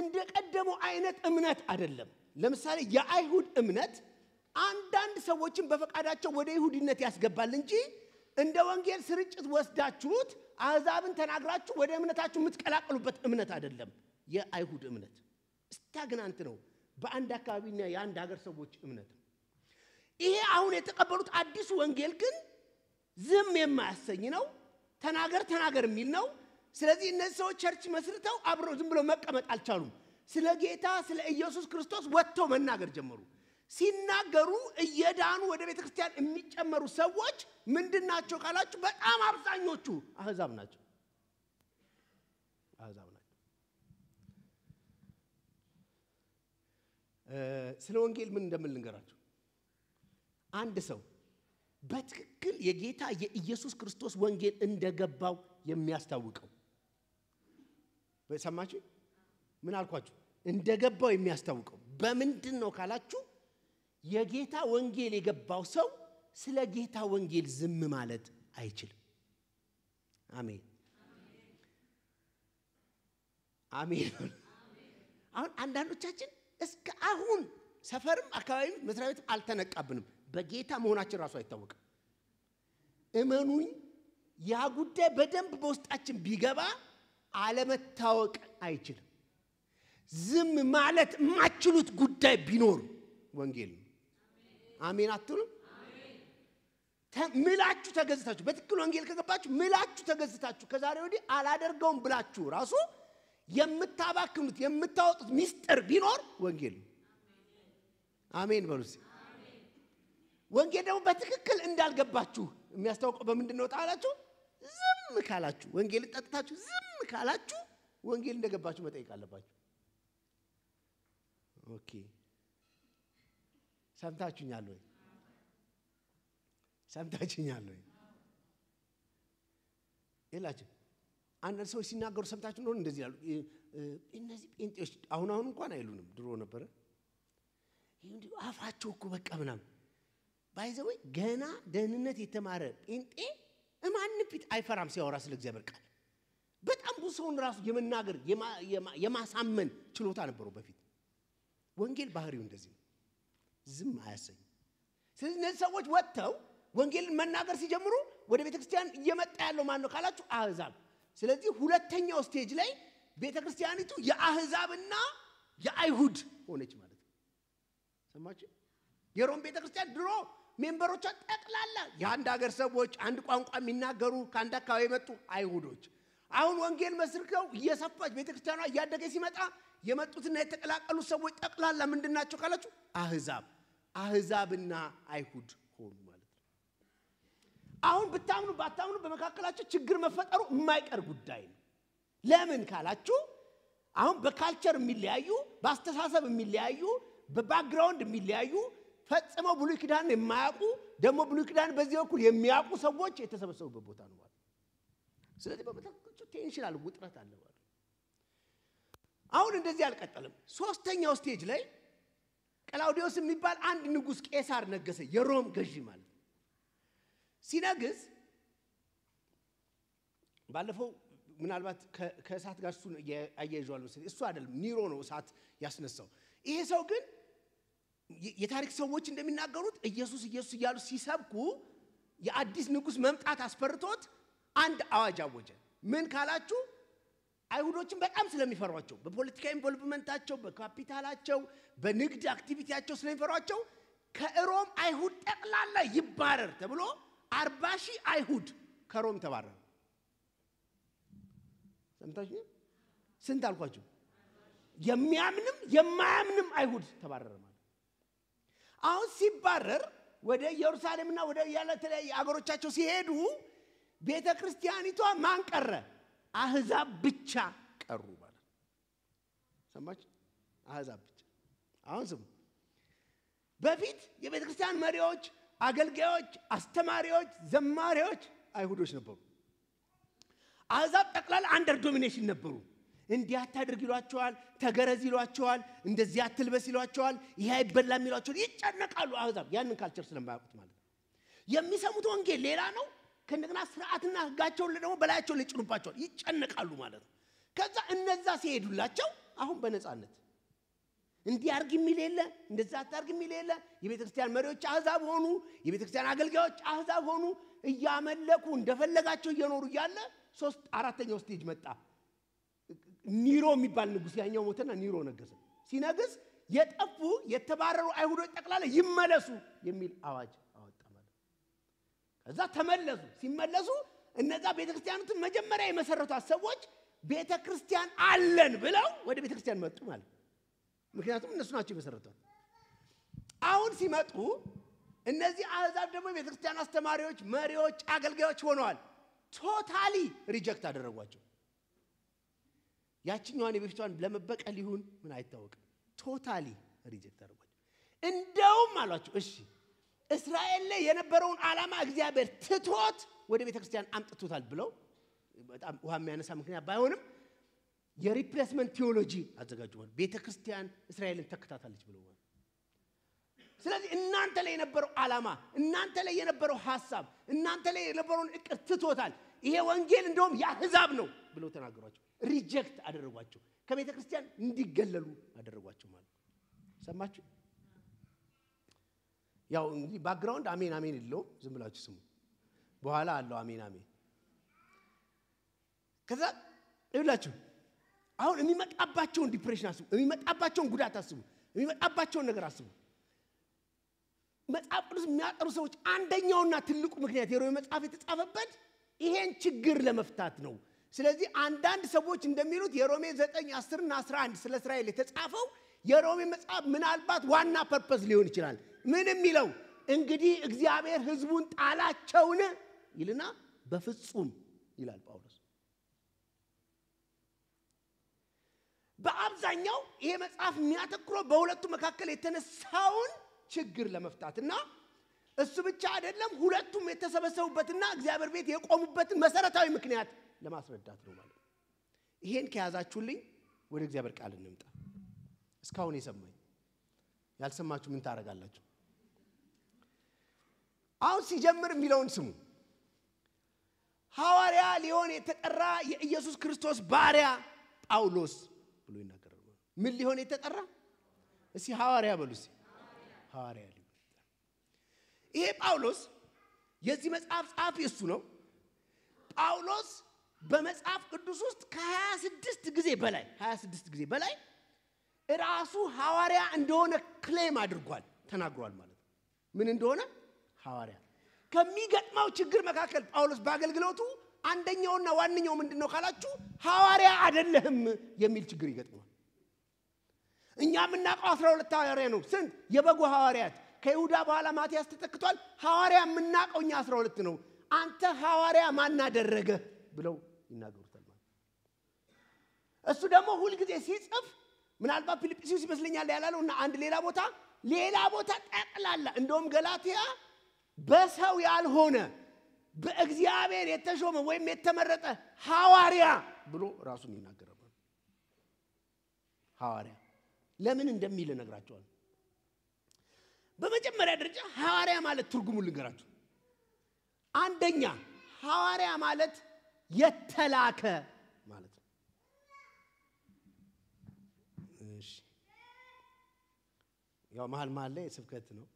እንደ ቀደመው አይነት እምነት አይደለም። ለምሳሌ የአይሁድ እምነት አንዳንድ ሰዎችን በፈቃዳቸው ወደ ይሁድነት ያስገባል እንጂ እንደ ወንጌል ስርጭት ወስዳችሁት አሕዛብን ተናግራችሁ ወደ እምነታችሁ የምትቀላቀሉበት እምነት አይደለም። የአይሁድ እምነት ስታግናንት ነው። በአንድ አካባቢና የአንድ ሀገር ሰዎች እምነት ነው። ይሄ አሁን የተቀበሉት አዲሱ ወንጌል ግን ዝም የማያሰኝ ነው። ተናገር ተናገር የሚል ነው። ስለዚህ እነዚህ ሰዎች ቸርች መስርተው አብረው ዝም ብለው መቀመጥ አልቻሉም። ስለ ጌታ ስለ ኢየሱስ ክርስቶስ ወጥተው መናገር ጀመሩ። ሲናገሩ እየዳኑ ወደ ቤተ ክርስቲያን የሚጨመሩ ሰዎች ምንድናቸው ካላችሁ፣ በጣም አብዛኞቹ አህዛብ ናቸው። ስለ ወንጌል ምን እንደምል ልንገራችሁ። አንድ ሰው በትክክል የጌታ የኢየሱስ ክርስቶስ ወንጌል እንደገባው የሚያስታውቀው ሰማችሁ? ምን አልኳችሁ? እንደገባው የሚያስታውቀው በምንድን ነው ካላችሁ፣ የጌታ ወንጌል የገባው ሰው ስለ ጌታ ወንጌል ዝም ማለት አይችልም። አሜን አሜን። አሁን አንዳንዶቻችን እስከ አሁን ሰፈርም አካባቢም መስሪያ ቤትም አልተነቃብንም። በጌታ መሆናችን ራሱ አይታወቅም። እመኑኝ፣ ያ ጉዳይ በደንብ በውስጣችን ቢገባ አለመታወቅ አይችልም። ዝም ማለት የማችሉት ጉዳይ ቢኖር ወንጌል ነው። አሜን አትሉም? ምላችሁ ተገዝታችሁ፣ በትክክል ወንጌል ከገባችሁ ምላችሁ ተገዝታችሁ ከዛሬ ወዲህ አላደርገውም ብላችሁ ራሱ የምታባክኑት የምታወጡት ሚስጥር ቢኖር ወንጌል ነው። አሜን በሉ ወንጌል ደግሞ በትክክል እንዳልገባችሁ የሚያስታውቀው በምንድን ነው ጣላችሁ? ዝም ካላችሁ ወንጌል ጠጥታችሁ ዝም ካላችሁ ወንጌል እንደገባችሁ መጠየቅ አለባችሁ። ኦኬ ሰምታችሁኛል ወይ? ሰምታችሁኛል ወይ? የላችሁ አንዳንድ ሰዎች ሲናገሩ ሰምታችሁ እንደሆነ እንደዚህ ያሉ እነዚህ ጴንጤዎች አሁን አሁን እንኳን አይሉንም፣ ድሮ ነበረ። አፋቸው እኮ በቃ ምናምን ባይዘወይ ገና ደህንነት የተማረ ጴንጤ እማን ፊት አይፈራም ሲያወራ ስለ እግዚአብሔር ቃል። በጣም ብዙ ሰውን ራሱ የመናገር የማሳመን ችሎታ ነበረው በፊት። ወንጌል ባህሪው እንደዚህ ነው፣ ዝም አያሰኝም። ስለዚህ እነዚህ ሰዎች ወጥተው ወንጌልን መናገር ሲጀምሩ ወደ ቤተ ክርስቲያን እየመጣ ያለው ማን ነው ካላችሁ አሕዛብ ስለዚህ ሁለተኛው ስቴጅ ላይ ቤተ ክርስቲያኒቱ የአህዛብና የአይሁድ ሆነች ማለት ነው። ሰማች የሮም ቤተ ክርስቲያን ድሮ ሜምበሮቿ ጠቅላላ የአንድ ሀገር ሰዎች፣ አንድ ቋንቋ የሚናገሩ ከአንድ አካባቢ የመጡ አይሁዶች። አሁን ወንጌል መስርከው እየሰፋች ቤተ ክርስቲያኗ እያደገ ሲመጣ የመጡትና የተቀላቀሉ ሰዎች ጠቅላላ ምንድን ናቸው ካላችሁ፣ አህዛብ አህዛብና አይሁድ አሁን ብታምኑ ባታምኑ በመካከላቸው ችግር መፈጠሩ የማይቀር ጉዳይ ነው። ለምን ካላችሁ አሁን በካልቸር የሚለያዩ በአስተሳሰብ የሚለያዩ በባክግራውንድ የሚለያዩ ፈጽመው ብሉይ ኪዳን የማያውቁ ደግሞ ብሉይ ኪዳን በዚህ በኩል የሚያውቁ ሰዎች የተሰበሰቡበት ቦታ ነው ማለት። ስለዚህ በመካከላቸው ቴንሽን አለ፣ ውጥረት አለ ማለት። አሁን እንደዚህ አልቀጠልም። ሶስተኛው ስቴጅ ላይ ቀላውዲዮስ የሚባል አንድ ንጉሥ ቄሳር ነገሰ፣ የሮም ገዢ ማለት ሲነግስ ባለፈው ምናልባት ከእሳት ጋር እሱን አያይዘዋል መሰለኝ። እሱ አይደለም ኒሮ ነው እሳት ያስነሳው። ይሄ ሰው ግን የታሪክ ሰዎች እንደሚናገሩት ኢየሱስ ኢየሱስ እያሉ ሲሰብኩ የአዲስ ንጉሥ መምጣት አስፈርቶት አንድ አዋጅ አወጀ። ምን ካላችሁ አይሁዶችን በጣም ስለሚፈሯቸው በፖለቲካ ኢንቮልቭመንታቸው፣ በካፒታላቸው፣ በንግድ አክቲቪቲያቸው ስለሚፈሯቸው ከሮም አይሁድ ጠቅላላ ይባረር ተብሎ አርባ ሺህ አይሁድ ከሮም ተባረሩ። ሰምታችሁ? ስንት አልኳችሁ? የሚያምንም የማያምንም አይሁድ ተባረረ ማለት አሁን ሲባረር ወደ ኢየሩሳሌምና ወደ የተለያየ አገሮቻቸው ሲሄዱ ቤተ ክርስቲያኒቷ ማን ቀረ? አህዛብ ብቻ ቀሩ ማለት ሰማችሁ? አህዛብ ብቻ። አሁን ስሙ፣ በፊት የቤተ ክርስቲያን መሪዎች አገልጋዮች፣ አስተማሪዎች፣ ዘማሪዎች አይሁዶች ነበሩ። አሕዛብ ጠቅላላ አንደር ዶሚኔሽን ነበሩ። እንዲህ አታድርግ ይሏቸዋል፣ ተገረዝ ይሏቸዋል፣ እንደዚህ አትልበስ ይሏቸዋል፣ ይህ አይበላም ይሏቸዋል። ይጨነቃሉ አሕዛብ ያንን ካልቸር ስለማያውቁት ማለት ነው። የሚሰሙት ወንጌል ሌላ ነው። ከእንደገና ስርዓትና ህጋቸውን ደግሞ በላያቸው ላይ ጭኑባቸዋል። ይጨነቃሉ ማለት ነው። ከዛ እነዛ ሲሄዱላቸው አሁን በነፃነት እንዲህ አርግ የሚል የለ፣ እንደዛ አታርግ የሚል የለ። የቤተ ክርስቲያን መሪዎች አህዛብ ሆኑ፣ የቤተ ክርስቲያን አገልጋዮች አህዛብ ሆኑ። እያመለኩ እንደፈለጋቸው እየኖሩ እያለ ሶስት አራተኛው ስቴጅ መጣ። ኒሮ የሚባል ንጉስ፣ ያኛው ሞተና ኒሮ ነገሰ። ሲነግስ የጠፉ የተባረሩ አይሁዶች ጠቅላላ ይመለሱ የሚል አዋጅ አወጣ ማለት። ከዛ ተመለሱ። ሲመለሱ እነዛ ቤተ ክርስቲያኑትን መጀመሪያ የመሰረቷት ሰዎች ቤተ ክርስቲያን አለን ብለው ወደ ቤተ ክርስቲያን መጡ ማለት ምክንያቱም እነሱ ናቸው የመሰረቱት። አሁን ሲመጡ እነዚህ አህዛብ ደግሞ የቤተክርስቲያን አስተማሪዎች፣ መሪዎች፣ አገልጋዮች ሆነዋል። ቶታሊ ሪጀክት አደረጓቸው። ያችኛዋን የበፊቷን ለመበቀል ይሁን ምን አይታወቅም፣ ቶታሊ ሪጀክት አደረጓቸው። እንደውም አሏቸው፣ እሺ እስራኤል ላይ የነበረውን ዓላማ እግዚአብሔር ትቶት ወደ ቤተክርስቲያን አምጥቶታል ብለው በጣም ውሃ የሚያነሳ ምክንያት ባይሆንም የሪፕሌስመንት ቴዎሎጂ አዘጋጅዋል። ቤተ ክርስቲያን እስራኤልን ተከታታለች ብለዋል። ስለዚህ እናንተ ላይ የነበረው ዓላማ፣ እናንተ ላይ የነበረው ሀሳብ፣ እናንተ ላይ የነበረውን እቅድ ትቶታል። ይሄ ወንጌል እንደውም የአህዛብ ነው ብሎ ተናገሯቸው። ሪጀክት አደረጓቸው። ከቤተ ክርስቲያን እንዲገለሉ አደረጓቸው ማለት ሰማችሁ። ያው እንግዲህ ባክግራውንድ አሜን አሜን የለውም። ዝም ብላችሁ ስሙ። በኋላ አለው አሜን አሜን። ከዛ ይብላችሁ አሁን የሚመጣባቸውን ዲፕሬሽን አስቡ፣ የሚመጣባቸውን ጉዳት አስቡ፣ የሚመጣባቸውን ነገር አስቡ። መጽሐፍ ቅዱስ የሚያጠሩ ሰዎች አንደኛውና ትልቁ ምክንያት የሮሜ መጽሐፍ የተጻፈበት ይሄን ችግር ለመፍታት ነው። ስለዚህ አንዳንድ ሰዎች እንደሚሉት የሮሜ 9 10ና 11 ስለ እስራኤል የተጻፈው የሮሜ መጽሐፍ ምናልባት ዋና ፐርፐስ ሊሆን ይችላል። ምን የሚለው እንግዲህ እግዚአብሔር ህዝቡን ጣላቸውን ይልና በፍጹም ይላል ጳውሎስ በአብዛኛው ይሄ መጽሐፍ የሚያተኩረው በሁለቱ መካከል የተነሳውን ችግር ለመፍታት እና እሱ ብቻ አይደለም፣ ሁለቱም የተሰበሰቡበትና እግዚአብሔር ቤት የቆሙበትን መሰረታዊ ምክንያት ለማስረዳት ነው ማለት ነው። ይሄን ከያዛችሁልኝ ወደ እግዚአብሔር ቃል እንምጣ። እስካሁን የሰማኝ ያልሰማችሁ ምን ታደረጋላችሁ አሁን ሲጀምር የሚለውን ስሙ። ሐዋርያ ሊሆን የተጠራ የኢየሱስ ክርስቶስ ባሪያ ጳውሎስ ምን ሊሆን የተጠራ? እስቲ ሐዋርያ በሉ ሐዋርያ ሊሆን ይሄ ጳውሎስ የዚህ መጽሐፍ ጸሐፊ እሱ ነው። ጳውሎስ በመጽሐፍ ቅዱስ ውስጥ ከ26 ጊዜ በላይ 26 ጊዜ በላይ ራሱ ሐዋርያ እንደሆነ ክሌም አድርጓል ተናግሯል ማለት ነው። ምን እንደሆነ ሐዋርያ። ከሚገጥመው ችግር መካከል ጳውሎስ በአገልግሎቱ አንደኛውና ዋነኛው ምንድን ነው ካላችሁ ሐዋርያ አደለህም የሚል ችግር ይገጥመዋል። እኛ የምናውቀው አስራ ሁለት ሐዋርያ ነው። ስንት የበጉ ሐዋርያት ከይሁዳ በኋላ ማትያስ ተተክቷል። ሐዋርያ የምናውቀው እኛ አስራ ሁለት ነው። አንተ ሐዋርያ ማናደረገ ብለው ይናገሩታል። ማለት እሱ ደግሞ ሁልጊዜ ሲጽፍ ምናልባት ፊልጵስዩስ ይመስለኛል ያላለው እና አንድ ሌላ ቦታ ሌላ ቦታ ጠቅላላ እንደውም ገላትያ በሰው ያልሆነ በእግዚአብሔር የተሾመ ወይም የተመረጠ ሐዋርያ ብሎ ራሱን ይናገራል። ሐዋርያ ለምን እንደሚል እነግራቸዋል። በመጀመሪያ ደረጃ ሐዋርያ ማለት ትርጉሙ ልንገራችሁ። አንደኛ ሐዋርያ ማለት የተላከ ማለት ነው። ያው መሀል መሀል ላይ ስብከት ነው።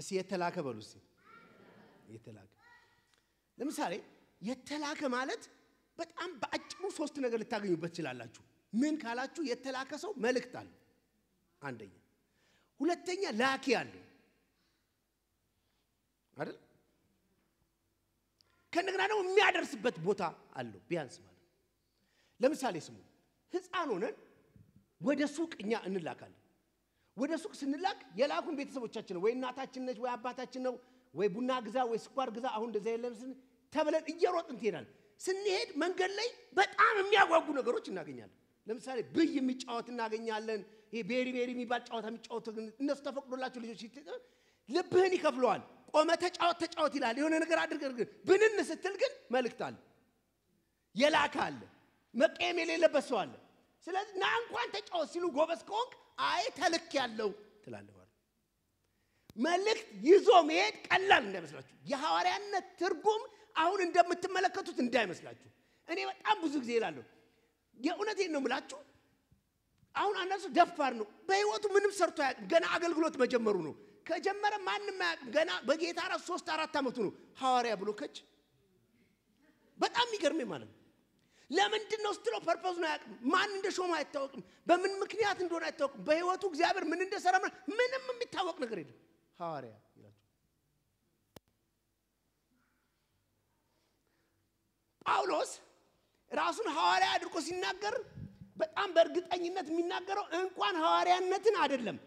እስኪ የተላከ በሉ የተላከ ለምሳሌ የተላከ ማለት በጣም በአጭሩ ሶስት ነገር ልታገኙበት ትችላላችሁ። ምን ካላችሁ የተላከ ሰው መልእክት አለው አንደኛ። ሁለተኛ ላኪ አለው አይደል? ከእንደገና ደግሞ የሚያደርስበት ቦታ አለው ቢያንስ ማለት ለምሳሌ ስሙ ህፃን ሆነን ወደ ሱቅ እኛ እንላካለን። ወደ ሱቅ ስንላክ የላኩን ቤተሰቦቻችን ነው ወይ እናታችን ነች ወይ አባታችን ነው ወይ ቡና ግዛ ወይ ስኳር ግዛ። አሁን እንደዚያ የለም ተብለን እየሮጥን ትሄዳል። ስንሄድ መንገድ ላይ በጣም የሚያጓጉ ነገሮች እናገኛለን። ለምሳሌ ብይ የሚጫወት እናገኛለን። ይሄ ቤሪ ቤሪ የሚባል ጨዋታ የሚጫወቱ እነሱ ተፈቅዶላቸው ልጆች ልብህን ይከፍለዋል። ቆመ ተጫወት ተጫወት ይላል። የሆነ ነገር አድርገህ ግን ብንን ስትል ግን መልእክት አለ፣ የላከ አለ፣ መቀየም የሌለበት ሰው አለ። ስለዚህ ና እንኳን ተጫወት ሲሉ ጎበዝ ከሆንክ አይ ተልክ ያለው ትላለህ መልእክት ይዞ መሄድ ቀላል እንዳይመስላችሁ የሐዋርያነት ትርጉም አሁን እንደምትመለከቱት እንዳይመስላችሁ። እኔ በጣም ብዙ ጊዜ እላለሁ፣ የእውነት ነው ምላችሁ። አሁን አንዳንድ ሰው ደፋር ነው። በህይወቱ ምንም ሰርቶ አያውቅም። ገና አገልግሎት መጀመሩ ነው። ከጀመረ ማንም አያውቅም። ገና በጌታ ራሱ ሶስት አራት ዓመቱ ነው ሐዋርያ ብሎ ከች በጣም የሚገርመኝ ማለት ነው። ለምንድን ነው ስትለው ፐርፖዙን አያውቅም። ማን እንደ ሾማ አይታወቅም። በምን ምክንያት እንደሆነ አይታወቅም። በህይወቱ እግዚአብሔር ምን እንደሰራ ምንም የሚታወቅ ነገር የለም። ሐዋርያ ይላቸው ጳውሎስ ራሱን ሐዋርያ አድርጎ ሲናገር በጣም በእርግጠኝነት የሚናገረው እንኳን ሐዋርያነትን አይደለም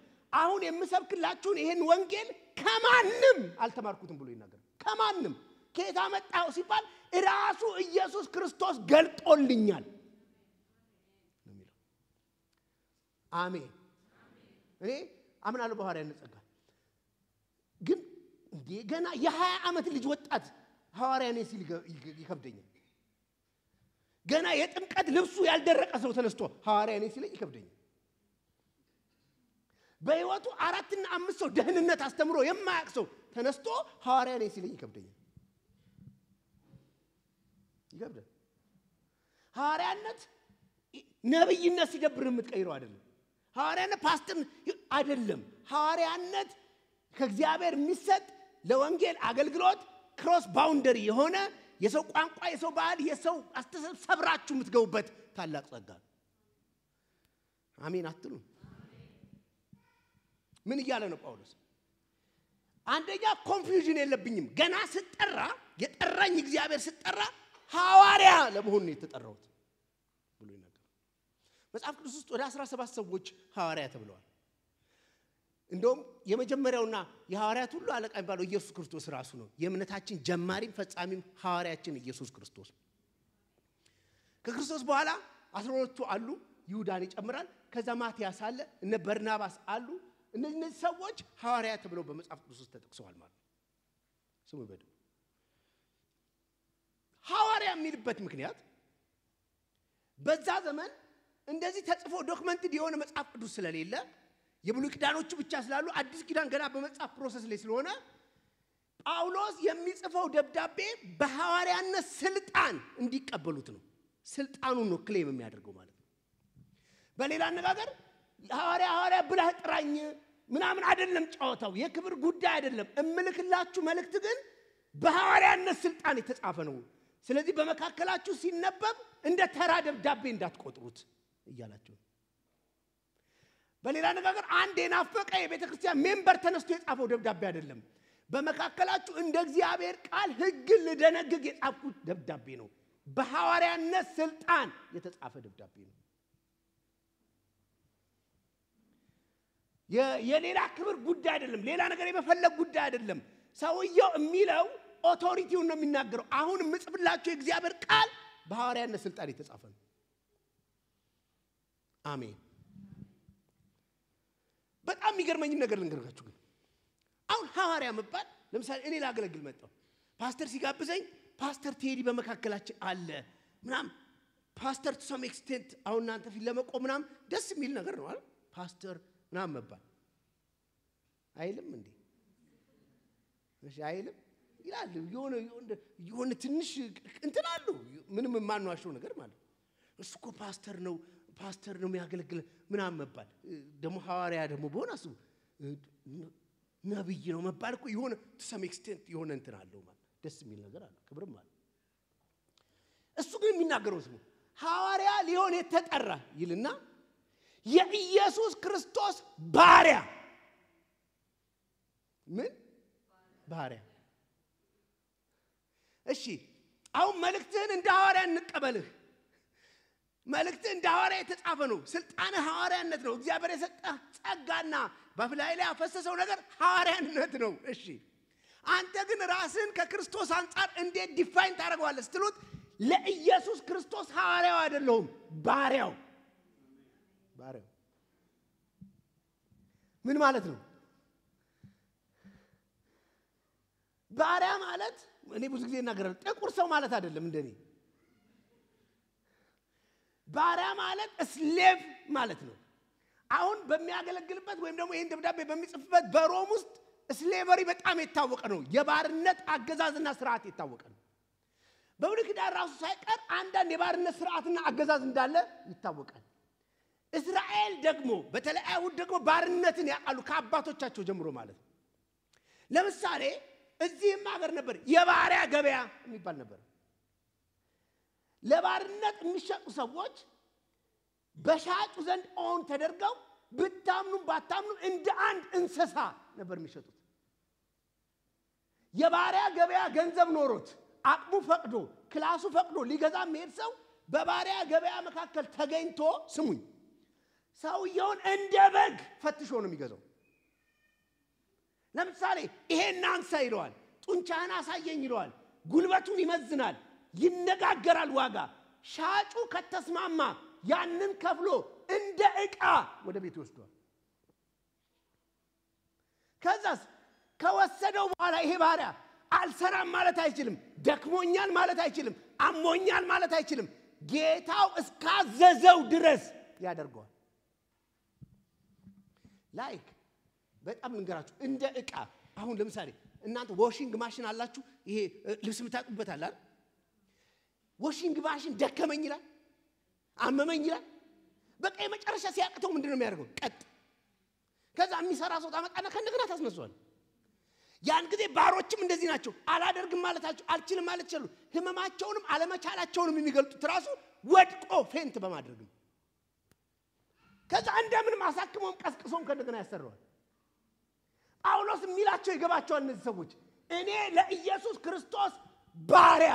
አሁን የምሰብክላችሁን ይሄን ወንጌል ከማንም አልተማርኩትም ብሎ ይናገር ከማንም ከየት አመጣው ሲባል ራሱ ኢየሱስ ክርስቶስ ገልጦልኛል አሜን እኔ አምናለሁ በሐዋርያነት ጸጋ ግን ገና የሀያ ዓመት ልጅ ወጣት ሐዋርያ ነኝ ሲል ይከብደኛል ገና የጥምቀት ልብሱ ያልደረቀ ሰው ተነስቶ ሐዋርያ ነኝ ሲለኝ ይከብደኛል። በህይወቱ አራትና አምስት ሰው ደህንነት አስተምሮ የማያውቅ ሰው ተነስቶ ሐዋርያ ነኝ ሲለኝ ይከብደኛል። ይከብዳል። ሐዋርያነት ነብይነት ሲደብር የምትቀይረው አይደለም። ሐዋርያነት ፓስተር አይደለም። ሐዋርያነት ከእግዚአብሔር የሚሰጥ ለወንጌል አገልግሎት ክሮስ ባውንደሪ የሆነ የሰው ቋንቋ፣ የሰው ባህል፣ የሰው አስተሳሰብ ሰብራችሁ የምትገቡበት ታላቅ ጸጋ ነው። አሜን አትሉ? ምን እያለ ነው ጳውሎስ? አንደኛ ኮንፊውዥን የለብኝም። ገና ስጠራ የጠራኝ እግዚአብሔር ስጠራ ሐዋርያ ለመሆኑ የተጠራሁት ብሎ ይናገራል። መጽሐፍ ቅዱስ ውስጥ ወደ 17 ሰዎች ሐዋርያ ተብለዋል። እንደውም የመጀመሪያውና የሐዋርያት ሁሉ አለቃ የሚባለው ኢየሱስ ክርስቶስ ራሱ ነው። የእምነታችን ጀማሪም ፈጻሚም ሐዋርያችን ኢየሱስ ክርስቶስ። ከክርስቶስ በኋላ አስራ ሁለቱ አሉ፣ ይሁዳን ይጨምራል። ከዛ ማቲያስ አለ፣ እነ በርናባስ አሉ። እነዚህ ሰዎች ሐዋርያ ተብለው በመጽሐፍ ቅዱስ ውስጥ ተጠቅሰዋል ማለት ነው። ስሙ በደንብ ሐዋርያ የሚልበት ምክንያት በዛ ዘመን እንደዚህ ተጽፎ ዶክመንትድ የሆነ መጽሐፍ ቅዱስ ስለሌለ የብሉ ኪዳኖቹ ብቻ ስላሉ አዲስ ኪዳን ገና በመጻፍ ፕሮሰስ ላይ ስለሆነ ጳውሎስ የሚጽፈው ደብዳቤ በሐዋርያነት ስልጣን እንዲቀበሉት ነው። ስልጣኑን ነው ክሌም የሚያደርገው ማለት ነው። በሌላ አነጋገር ሐዋርያ ሐዋርያ ብላህ ጥራኝ ምናምን አይደለም ጨዋታው፣ የክብር ጉዳይ አይደለም። እምልክላችሁ መልእክት ግን በሐዋርያነት ስልጣን የተጻፈ ነው። ስለዚህ በመካከላችሁ ሲነበብ እንደ ተራ ደብዳቤ እንዳትቆጥሩት እያላቸው በሌላ አነጋገር አንድ የናፈቀ የቤተ ክርስቲያን ሜምበር ተነስቶ የጻፈው ደብዳቤ አይደለም። በመካከላችሁ እንደ እግዚአብሔር ቃል ሕግን ልደነግግ የጻፍኩት ደብዳቤ ነው። በሐዋርያነት ስልጣን የተጻፈ ደብዳቤ ነው። የሌላ ክብር ጉዳይ አይደለም። ሌላ ነገር የመፈለግ ጉዳይ አይደለም። ሰውየው የሚለው ኦቶሪቲውን ነው የሚናገረው። አሁን የምጽፍላቸው የእግዚአብሔር ቃል በሐዋርያነት ስልጣን የተጻፈ ነው። አሜን። በጣም የሚገርመኝም ነገር ልንገርጋችሁ። ግን አሁን ሐዋርያ መባል ለምሳሌ እኔ ላገለግል መጣው ፓስተር ሲጋብዘኝ ፓስተር ቴዲ በመካከላችን አለ ምናም ፓስተር ቱ ሰም ኤክስቴንት አሁን እናንተ ፊት ለመቆም ምናም ደስ የሚል ነገር ነው አይደል? ፓስተር ምናም መባል አይልም እንዴ? እሺ አይልም ይላል። የሆነ የሆነ ትንሽ እንትን አሉ ምንም የማንዋሸው ነገር ማለት እሱ እኮ ፓስተር ነው ፓስተር ነው የሚያገለግል ምናምን መባል ደግሞ ሐዋርያ ደግሞ በሆነ አስቡ ነብይ ነው መባል እኮ የሆነ ሰም ኤክስቴንት የሆነ እንትን አለው ማለት ደስ የሚል ነገር አለ ክብርም አለ እሱ ግን የሚናገረው ስሙ ሐዋርያ ሊሆን የተጠራ ይልና የኢየሱስ ክርስቶስ ባሪያ ምን ባሪያ እሺ አሁን መልእክትህን እንደ ሐዋርያ እንቀበልህ መልእክት እንደ ሐዋርያ የተጻፈ ነው። ስልጣን ሐዋርያነት ነው። እግዚአብሔር የሰጠ ጸጋና በፍላይ ላይ ያፈሰሰው ነገር ሐዋርያነት ነው። እሺ አንተ ግን ራስን ከክርስቶስ አንጻር እንዴት ዲፋይን ታደርገዋለህ ስትሉት ለኢየሱስ ክርስቶስ ሐዋርያው አይደለሁም፣ ባሪያው ባሪያው ምን ማለት ነው? ባሪያ ማለት እኔ ብዙ ጊዜ እናገራለሁ። ጥቁር ሰው ማለት አይደለም እንደኔ ባሪያ ማለት ስሌቭ ማለት ነው። አሁን በሚያገለግልበት ወይም ደግሞ ይህን ደብዳቤ በሚጽፍበት በሮም ውስጥ ስሌቨሪ በጣም የታወቀ ነው። የባርነት አገዛዝና ስርዓት የታወቀ ነው። በብሉይ ኪዳን ራሱ ሳይቀር አንዳንድ የባርነት ስርዓትና አገዛዝ እንዳለ ይታወቃል። እስራኤል ደግሞ በተለይ አይሁድ ደግሞ ባርነትን ያውቃሉ ከአባቶቻቸው ጀምሮ ማለት ነው። ለምሳሌ እዚህም ሀገር ነበር የባሪያ ገበያ የሚባል ነበር። ለባርነት የሚሸጡ ሰዎች በሻጩ ዘንድ ኦን ተደርገው ብታምኑም ባታምኑ እንደ አንድ እንስሳ ነበር የሚሸጡት። የባሪያ ገበያ ገንዘብ ኖሮት አቅሙ ፈቅዶ ክላሱ ፈቅዶ ሊገዛ የሚሄድ ሰው በባሪያ ገበያ መካከል ተገኝቶ ስሙኝ፣ ሰውየውን እንደ በግ ፈትሾ ነው የሚገዛው። ለምሳሌ ይሄን አንሳ ይለዋል፣ ጡንቻህን አሳየኝ ይለዋል፣ ጉልበቱን ይመዝናል፣ ይነጋገራል ዋጋ። ሻጩ ከተስማማ ያንን ከፍሎ እንደ ዕቃ ወደ ቤት ይወስደዋል ከዛስ ከወሰደው በኋላ ይሄ ባሪያ አልሰራም ማለት አይችልም፣ ደክሞኛል ማለት አይችልም፣ አሞኛል ማለት አይችልም። ጌታው እስካዘዘው ድረስ ያደርገዋል። ላይክ በጣም ልንገራችሁ፣ እንደ ዕቃ አሁን ለምሳሌ እናንተ ዋሽንግ ማሽን አላችሁ፣ ይሄ ልብስ ምታጥቡበት አለ ወሽንግ ባሽን ደከመኝ ይላል፣ አመመኝ ይላል። በቃ የመጨረሻ ሲያቅተው ምንድን ነው የሚያደርገው? ቀጥ ከዛ የሚሰራ ሰው ታመጣና ከእንደገና ታስነሷል። ያን ጊዜ ባሮችም እንደዚህ ናቸው። አላደርግም ማለታቸው አልችልም ማለት ይችላሉ። ህመማቸውንም አለመቻላቸውንም የሚገልጡት ራሱ ወድቆ ፌንት በማድረግ ነው። ከዛ እንደምንም አሳክመውም ቀስቅሶም ከእንደገና ያሰረዋል። ጳውሎስ የሚላቸው ይገባቸዋል። እነዚህ ሰዎች እኔ ለኢየሱስ ክርስቶስ ባሪያ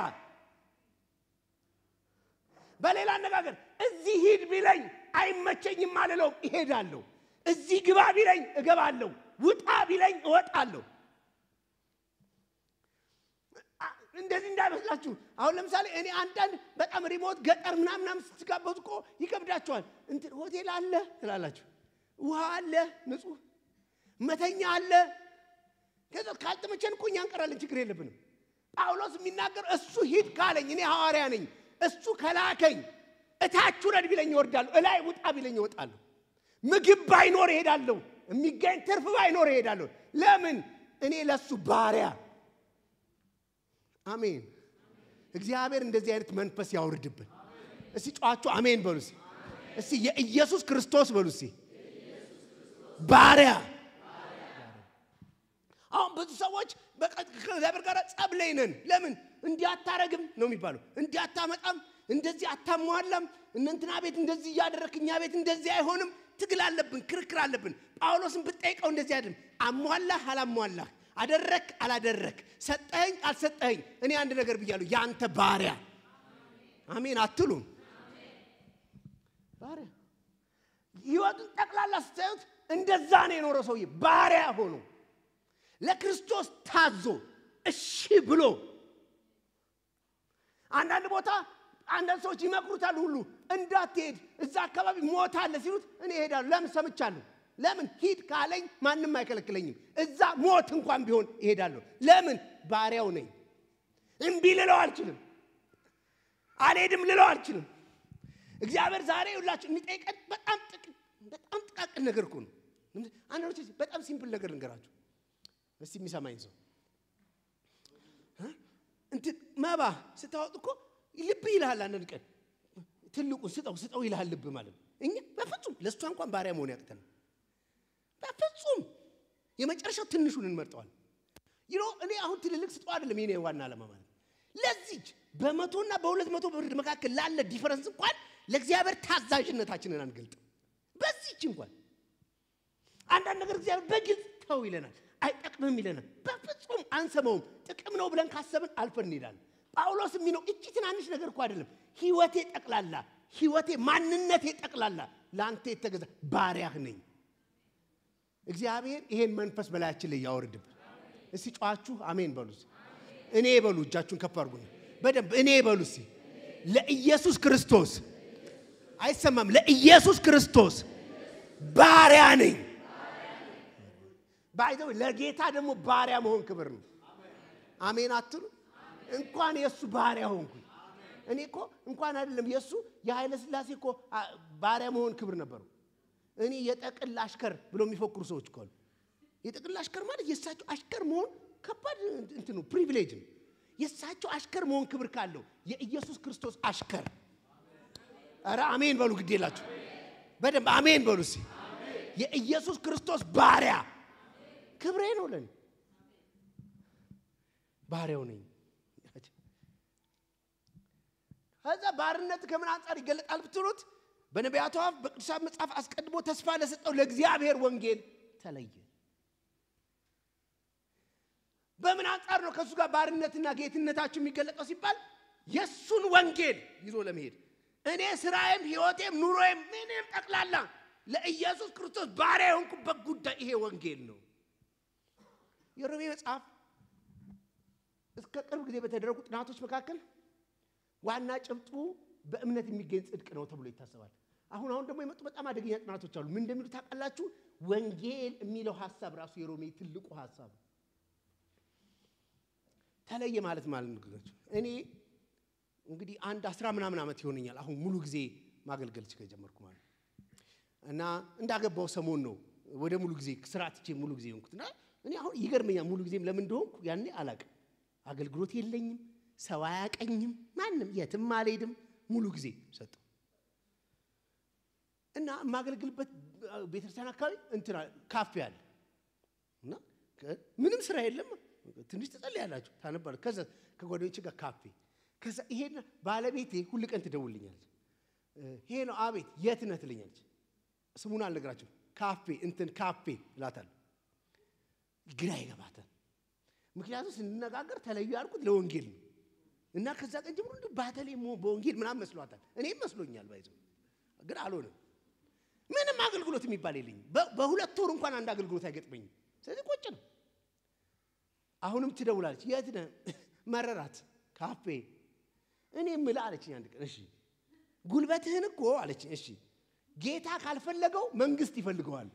በሌላ አነጋገር እዚህ ሂድ ቢለኝ አይመቸኝም አልለውም፣ እሄዳለሁ። እዚህ ግባ ቢለኝ እገባለሁ፣ ውጣ ቢለኝ እወጣለሁ። እንደዚህ እንዳይመስላችሁ። አሁን ለምሳሌ እኔ አንዳንድ በጣም ሪሞት ገጠር ምናምናም ስትጋበዙ እኮ ይከብዳቸዋል። እንትን ሆቴል አለ ትላላችሁ፣ ውሃ አለ፣ ንጹህ መተኛ አለ። ከዛ ካልተመቸን እኮ እኛ እንቀራለን፣ ችግር የለብንም። ጳውሎስ የሚናገር እሱ ሂድ ካለኝ እኔ ሐዋርያ ነኝ እሱ ከላከኝ እታች ውረድ ቢለኝ ይወርዳሉ እላይ ውጣ ቢለኝ ይወጣሉ ምግብ ባይኖር እሄዳለሁ፣ የሚገኝ ትርፍ ባይኖር እሄዳለሁ። ለምን? እኔ ለሱ ባሪያ። አሜን። እግዚአብሔር እንደዚህ አይነት መንፈስ ያውርድብን። እስቲ ጨዋችሁ አሜን በሉ። እስቲ የኢየሱስ ክርስቶስ በሉ። ባሪያ አሁን ብዙ ሰዎች ከእግዚአብሔር ጋር ጸብ ላይ ነን። ለምን? እንዲህ አታረግም ነው የሚባለው። እንዲህ አታመጣም፣ እንደዚህ አታሟላም፣ እነንትና ቤት እንደዚህ እያደረክ እኛ ቤት እንደዚህ አይሆንም። ትግል አለብን፣ ክርክር አለብን። ጳውሎስን ብጠይቀው እንደዚህ አይደለም። አሟላህ አላሟላህ፣ አደረክ አላደረክ፣ ሰጠኸኝ አልሰጠኸኝ፣ እኔ አንድ ነገር ብያለሁ፣ የአንተ ባሪያ። አሜን አትሉም? ባሪያ ህይወቱን ጠቅላላ ስታዩት እንደዛ ነው የኖረው ሰውዬ፣ ባሪያ ሆኖ ለክርስቶስ ታዞ እሺ ብሎ አንዳንድ ቦታ አንዳንድ ሰዎች ይመክሩታል ሁሉ እንዳትሄድ፣ እዛ አካባቢ ሞት አለ ሲሉት እኔ እሄዳለሁ። ለምን ሰምቻለሁ። ለምን ሂድ ካለኝ ማንም አይከለክለኝም። እዛ ሞት እንኳን ቢሆን እሄዳለሁ። ለምን ባሪያው ነኝ። እምቢ ልለው አልችልም። አልሄድም ልለው አልችልም። እግዚአብሔር ዛሬ ሁላችሁ የሚጠይቀን በጣም በጣም ጥቃቅን ነገር እኮ ነው። አንዳንዶች በጣም ሲምፕል ነገር ልንገራችሁ እስቲ የሚሰማኝ ሰው እንትን መባ ስታወጥ እኮ ልብ ይልሃል። አንድ ቀን ትልቁን ስጠው ስጠው ይልሃል ልብ ማለት ነው። እኛ በፍጹም ለእሷ እንኳን ባሪያ መሆን ያቅተን በፍጹም የመጨረሻው ትንሹን እንመርጠዋል። ይሮ እኔ አሁን ትልልቅ ስጠው አይደለም የኔ ዋና ዓላማ ማለት ለዚች በመቶና በሁለት መቶ ብር መካከል ላለ ዲፈረንስ እንኳን ለእግዚአብሔር ታዛዥነታችንን አንገልጥም። በዚች እንኳን አንዳንድ ነገር እግዚአብሔር በግልጽ ተው ይለናል። አይጠቅምም ይለናል። በፍጹም አንሰማውም። ጥቅም ነው ብለን ካሰብን አልፈን ይላል ጳውሎስ የሚለው እቺ ትናንሽ ነገር እኮ አይደለም፣ ህይወቴ ጠቅላላ፣ ህይወቴ ማንነቴ ጠቅላላ ለአንተ የተገዛ ባሪያህ ነኝ። እግዚአብሔር ይሄን መንፈስ በላያችን ላይ ያወርድብን። እስቲ ጨዋችሁ አሜን በሉ። እኔ በሉ፣ እጃችሁን ከፍ አድርጉ። በደንብ እኔ በሉ። ለኢየሱስ ክርስቶስ አይሰማም። ለኢየሱስ ክርስቶስ ባሪያ ነኝ። ባይዘው ለጌታ ደግሞ ባሪያ መሆን ክብር ነው። አሜን አትሉ? እንኳን የእሱ ባሪያ ሆንኩኝ። እኔ እኮ እንኳን አይደለም የእሱ የኃይለ ሥላሴ እኮ ባሪያ መሆን ክብር ነበሩ። እኔ የጠቅል አሽከር ብሎ የሚፎክሩ ሰዎች እኮ የጠቅል አሽከር ማለት የእሳቸው አሽከር መሆን ከባድ እንት ነው፣ ፕሪቪሌጅ ነው። የእሳቸው አሽከር መሆን ክብር ካለው የኢየሱስ ክርስቶስ አሽከር ረ አሜን በሉ ግዴላችሁ። በደንብ አሜን በሉ። የኢየሱስ ክርስቶስ ባሪያ ክብሬ ነው ለኔ ባሪያው ነኝ ከዛ ባርነት ከምን አንጻር ይገለጣል ብትሉት በነቢያቱ አፍ መጽሐፍ አስቀድሞ ተስፋ ለሰጠው ለእግዚአብሔር ወንጌል ተለየ በምን አንጻር ነው ከእሱ ጋር ባርነትና ጌትነታቸው የሚገለጠው ሲባል የእሱን ወንጌል ይዞ ለመሄድ እኔ ስራዬም ህይወቴም ኑሮዬም ምንም ጠቅላላ ለኢየሱስ ክርስቶስ ባሪያ የሆንኩበት ጉዳይ ይሄ ወንጌል ነው የሮሜ መጽሐፍ እስከ ቅርብ ጊዜ በተደረጉ ጥናቶች መካከል ዋና ጭብጡ በእምነት የሚገኝ ጽድቅ ነው ተብሎ ይታሰባል። አሁን አሁን ደግሞ የመጡ በጣም አደገኛ ጥናቶች አሉ። ምን እንደሚሉ ታውቃላችሁ? ወንጌል የሚለው ሀሳብ ራሱ የሮሜ ትልቁ ሀሳብ ተለየ ማለት ማለት ነው። እኔ እንግዲህ አንድ አስራ ምናምን ዓመት ይሆነኛል አሁን ሙሉ ጊዜ ማገልገል ከጀመርኩ ማለት እና እንዳገባው ሰሞን ነው ወደ ሙሉ ጊዜ ስራ ትቼ ሙሉ ጊዜ ሆንኩትና እኔ አሁን ይገርመኛል። ሙሉ ጊዜም ለምን እንደሆንኩ ያኔ አላቅም። አገልግሎት የለኝም፣ ሰው አያቀኝም፣ ማንም የትም አልሄድም። ሙሉ ጊዜ ሰጠው እና የማገለግልበት ቤተክርስቲያን አካባቢ እንትና ካፌ አለ እና ምንም ስራ የለም። ትንሽ ትጸልያላችሁ፣ ታነባለ ከዛ ከጓደኞች ጋር ካፌ ከዛ ይሄን ባለቤቴ ሁል ቀን ትደውልኛለች። ይሄ ነው አቤት፣ የት ነህ ትለኛለች። ስሙን አልነግራችሁ ካፌ እንትን ካፌ እላታለሁ። ግራ ይገባታል። ምክንያቱም ስንነጋገር ተለዩ ያልኩት ለወንጌል ነው እና ከዛ ቀን ጀምሮ እንዲ ባተሌ በወንጌል ምናምን መስሏታል። እኔም መስሎኛል። ባይዘ ግን አልሆነም። ምንም አገልግሎት የሚባል የለኝ። በሁለት ወር እንኳን አንድ አገልግሎት አይገጥመኝ። ስለዚህ ቁጭ ነው። አሁንም ትደውላለች። የት ነህ? መረራት ካፌ እኔ ምላ አለችኝ አንድ ቀን። እሺ ጉልበትህን እኮ አለችኝ። እሺ ጌታ ካልፈለገው መንግስት ይፈልገዋል።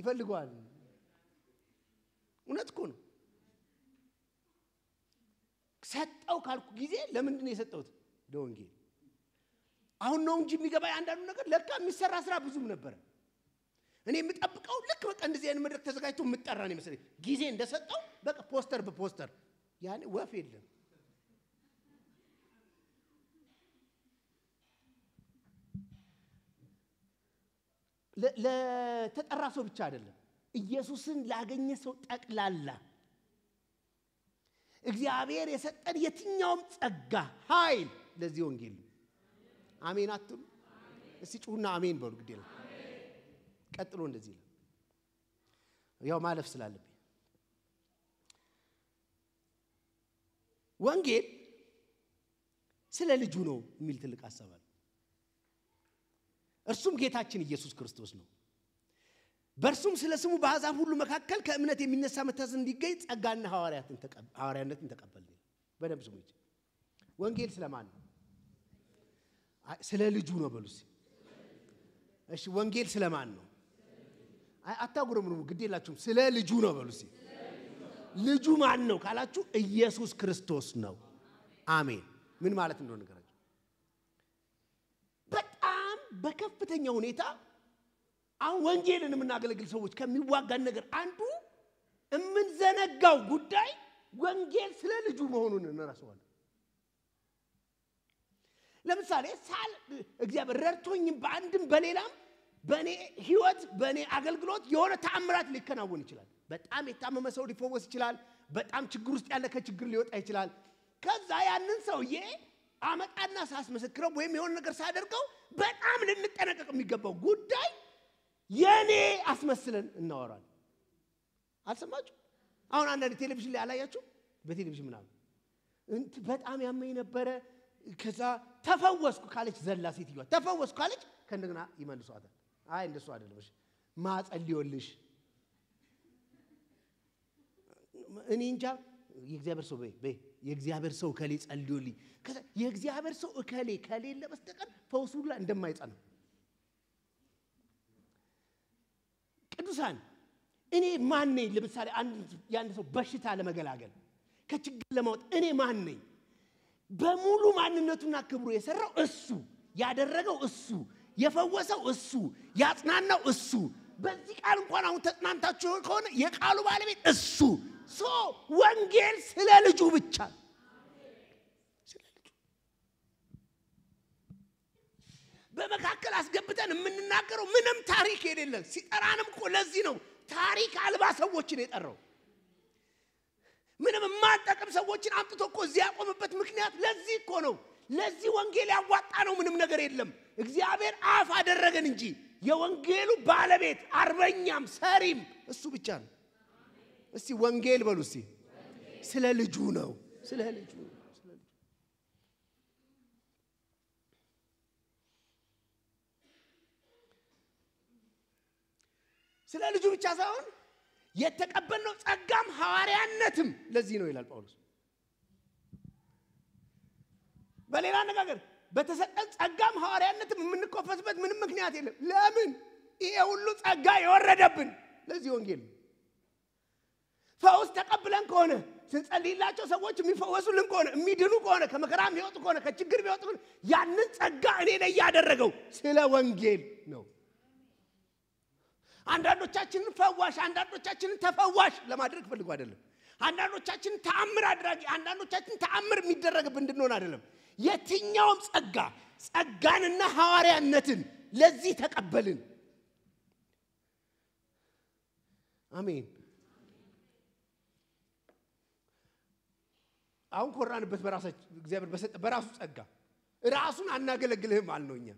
ይፈልገዋል። እውነት እኮ ነው። ሰጠው ካልኩ ጊዜ ለምንድን ነው የሰጠሁት? ለወንጌል አሁን ነው እንጂ የሚገባ አንዳንዱ ነገር ለካ የሚሰራ ስራ ብዙም ነበረ። እኔ የምጠብቀው ልክ በቃ እንደዚህ አይነት መድረክ ተዘጋጅቶ የምጠራ ነው ይመስለኝ ጊዜ እንደሰጠው በቃ ፖስተር በፖስተር ያኔ ወፍ የለም ለተጠራ ሰው ብቻ አይደለም። ኢየሱስን ላገኘ ሰው ጠቅላላ እግዚአብሔር የሰጠን የትኛውም ጸጋ ኃይል ለዚህ ወንጌል ነው። አሜን አትሉ? እስቲ ጩሁና አሜን በሉ። ግዴላ ቀጥሎ እንደዚህ ይላል። ያው ማለፍ ስላለብኝ ወንጌል ስለ ልጁ ነው የሚል ትልቅ ሀሳብ አለ። እርሱም ጌታችን ኢየሱስ ክርስቶስ ነው። በእርሱም ስለ ስሙ በአሕዛብ ሁሉ መካከል ከእምነት የሚነሳ መታዘዝ እንዲገኝ ጸጋና ሐዋርያነትን ተቀበልን። በደንብ ስሙ። ወንጌል ስለማን ነው? ስለ ልጁ ነው በሉስ። እሺ፣ ወንጌል ስለማን ነው? አታጉረምርሙ፣ ግድ የላችሁም። ስለ ልጁ ነው በሉስ። ልጁ ማን ነው ካላችሁ፣ ኢየሱስ ክርስቶስ ነው። አሜን። ምን ማለት እንደሆነ በከፍተኛ ሁኔታ አሁን ወንጌልን የምናገለግል ሰዎች ከሚዋጋን ነገር አንዱ የምንዘነጋው ጉዳይ ወንጌል ስለ ልጁ መሆኑን እንረሳዋለን። ለምሳሌ ሳል እግዚአብሔር ረድቶኝም በአንድም በሌላም በእኔ ህይወት በእኔ አገልግሎት የሆነ ተአምራት ሊከናወን ይችላል። በጣም የታመመ ሰው ሊፈወስ ይችላል። በጣም ችግር ውስጥ ያለ ከችግር ሊወጣ ይችላል። ከዛ ያንን ሰውዬ አመጣና ሳስመስክረው ወይም የሆነ ነገር ሳደርገው በጣም ልንጠነቀቅ የሚገባው ጉዳይ የኔ አስመስለን እናወራል። አልሰማችሁ? አሁን አንዳንድ ቴሌቪዥን ላይ አላያችሁ? በቴሌቪዥን ምናምን በጣም ያመኝ ነበረ፣ ከዛ ተፈወስኩ ካለች ዘላ ሴትዮዋ ተፈወስኩ ካለች ከእንደገና ይመልሷታል። አይ እንደሱ አይደለም፣ ማጸልዮልሽ እኔ እንጃ የእግዚአብሔር ሰው በይ የእግዚአብሔር ሰው እከሌ ጸልዮልኝ። የእግዚአብሔር ሰው እከሌ ከሌለ በስተቀር ፈውሱ ሁላ እንደማይጸና ቅዱሳን እኔ ማን ነኝ? ለምሳሌ የአንድ ሰው በሽታ ለመገላገል ከችግር ለማወጥ እኔ ማን ነኝ? በሙሉ ማንነቱና ክብሩ የሰራው እሱ፣ ያደረገው እሱ፣ የፈወሰው እሱ፣ ያጽናናው እሱ። በዚህ ቃል እንኳን አሁን ተጽናንታችሁ ከሆነ የቃሉ ባለቤት እሱ ሶ ወንጌል ስለ ልጁ ብቻ በመካከል አስገብተን የምንናገረው ምንም ታሪክ የሌለን ሲጠራንም እኮ ለዚህ ነው ታሪክ አልባ ሰዎችን የጠራው ምንም የማንጠቅም ሰዎችን አምጥቶ እኮ እዚህ ያቆምበት ምክንያት ለዚህ እኮ ነው ለዚህ ወንጌል ያዋጣ ነው ምንም ነገር የለም እግዚአብሔር አፍ አደረገን እንጂ የወንጌሉ ባለቤት አርበኛም ሰሪም እሱ ብቻ ነው እስቲ ወንጌል በሉ እስቲ ስለ ልጁ ነው ስለ ልጁ ስለ ልጁ ብቻ ሳይሆን የተቀበልነው ጸጋም ሐዋርያነትም ለዚህ ነው ይላል ጳውሎስ። በሌላ አነጋገር በተሰጠን ጸጋም ሐዋርያነትም የምንቆፈስበት ምንም ምክንያት የለም። ለምን? ይሄ ሁሉ ጸጋ የወረደብን ለዚህ ወንጌል ነው። ፈውስ ተቀብለን ከሆነ ስንጸልይላቸው ሰዎች የሚፈወሱልን ከሆነ የሚድኑ ከሆነ ከመከራ የሚወጡ ከሆነ ከችግር የሚወጡ ከሆነ ያንን ጸጋ እኔ ላይ ያደረገው ስለ ወንጌል ነው። አንዳንዶቻችንን ፈዋሽ፣ አንዳንዶቻችንን ተፈዋሽ ለማድረግ ፈልጎ አይደለም። አንዳንዶቻችንን ተአምር አድራጊ፣ አንዳንዶቻችን ተአምር የሚደረግብን እንድንሆን አይደለም። የትኛውም ጸጋ ጸጋንና ሐዋርያነትን ለዚህ ተቀበልን። አሜን። አሁን ኮራንበት። በራሳችን እግዚአብሔር በሰጠ በራሱ ጸጋ ራሱን አናገለግልህም አልነው። እኛ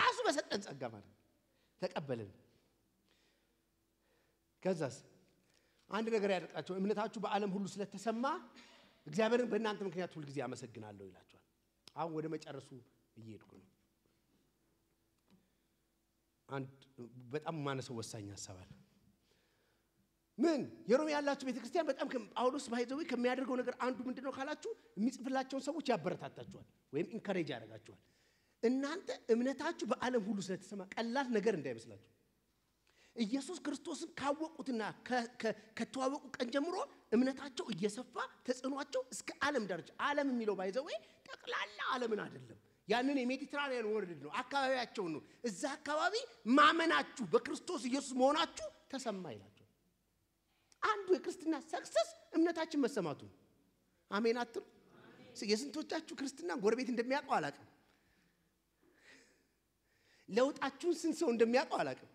ራሱ በሰጠን ጸጋ ማለት ተቀበልን። ከዛስ አንድ ነገር ያደርቃቸው እምነታችሁ በዓለም ሁሉ ስለተሰማ እግዚአብሔርን በእናንተ ምክንያት ሁልጊዜ አመሰግናለሁ ይላቸዋል። አሁን ወደ መጨረሱ እየሄድኩ ነው። አንድ በጣም ማነሰው ወሳኝ ሀሳብ አለ። ምን የሮም ያላችሁ ቤተክርስቲያን በጣም ጳውሎስ ባይዘዊ ከሚያደርገው ነገር አንዱ ምንድነው ካላችሁ የሚጽፍላቸውን ሰዎች ያበረታታችኋል ወይም ኢንካሬጅ ያደርጋችኋል። እናንተ እምነታችሁ በዓለም ሁሉ ስለተሰማ ቀላል ነገር እንዳይመስላችሁ። ኢየሱስ ክርስቶስን ካወቁትና ከተዋወቁ ቀን ጀምሮ እምነታቸው እየሰፋ ተጽዕኗቸው እስከ ዓለም ዳርቻ ዓለም የሚለው ባይዘዌ ጠቅላላ ዓለምን አይደለም ያንን የሜዲትራንያን ወርልድ ነው፣ አካባቢያቸውን ነው። እዛ አካባቢ ማመናችሁ በክርስቶስ ኢየሱስ መሆናችሁ ተሰማ ይላል። አንዱ የክርስትና ሰክሰስ እምነታችን መሰማቱ አሜን አትሉ? የስንቶቻችሁ ክርስትና ጎረቤት እንደሚያውቀው አላቅም። ለውጣችሁን ስንት ሰው እንደሚያውቀው አላቅም።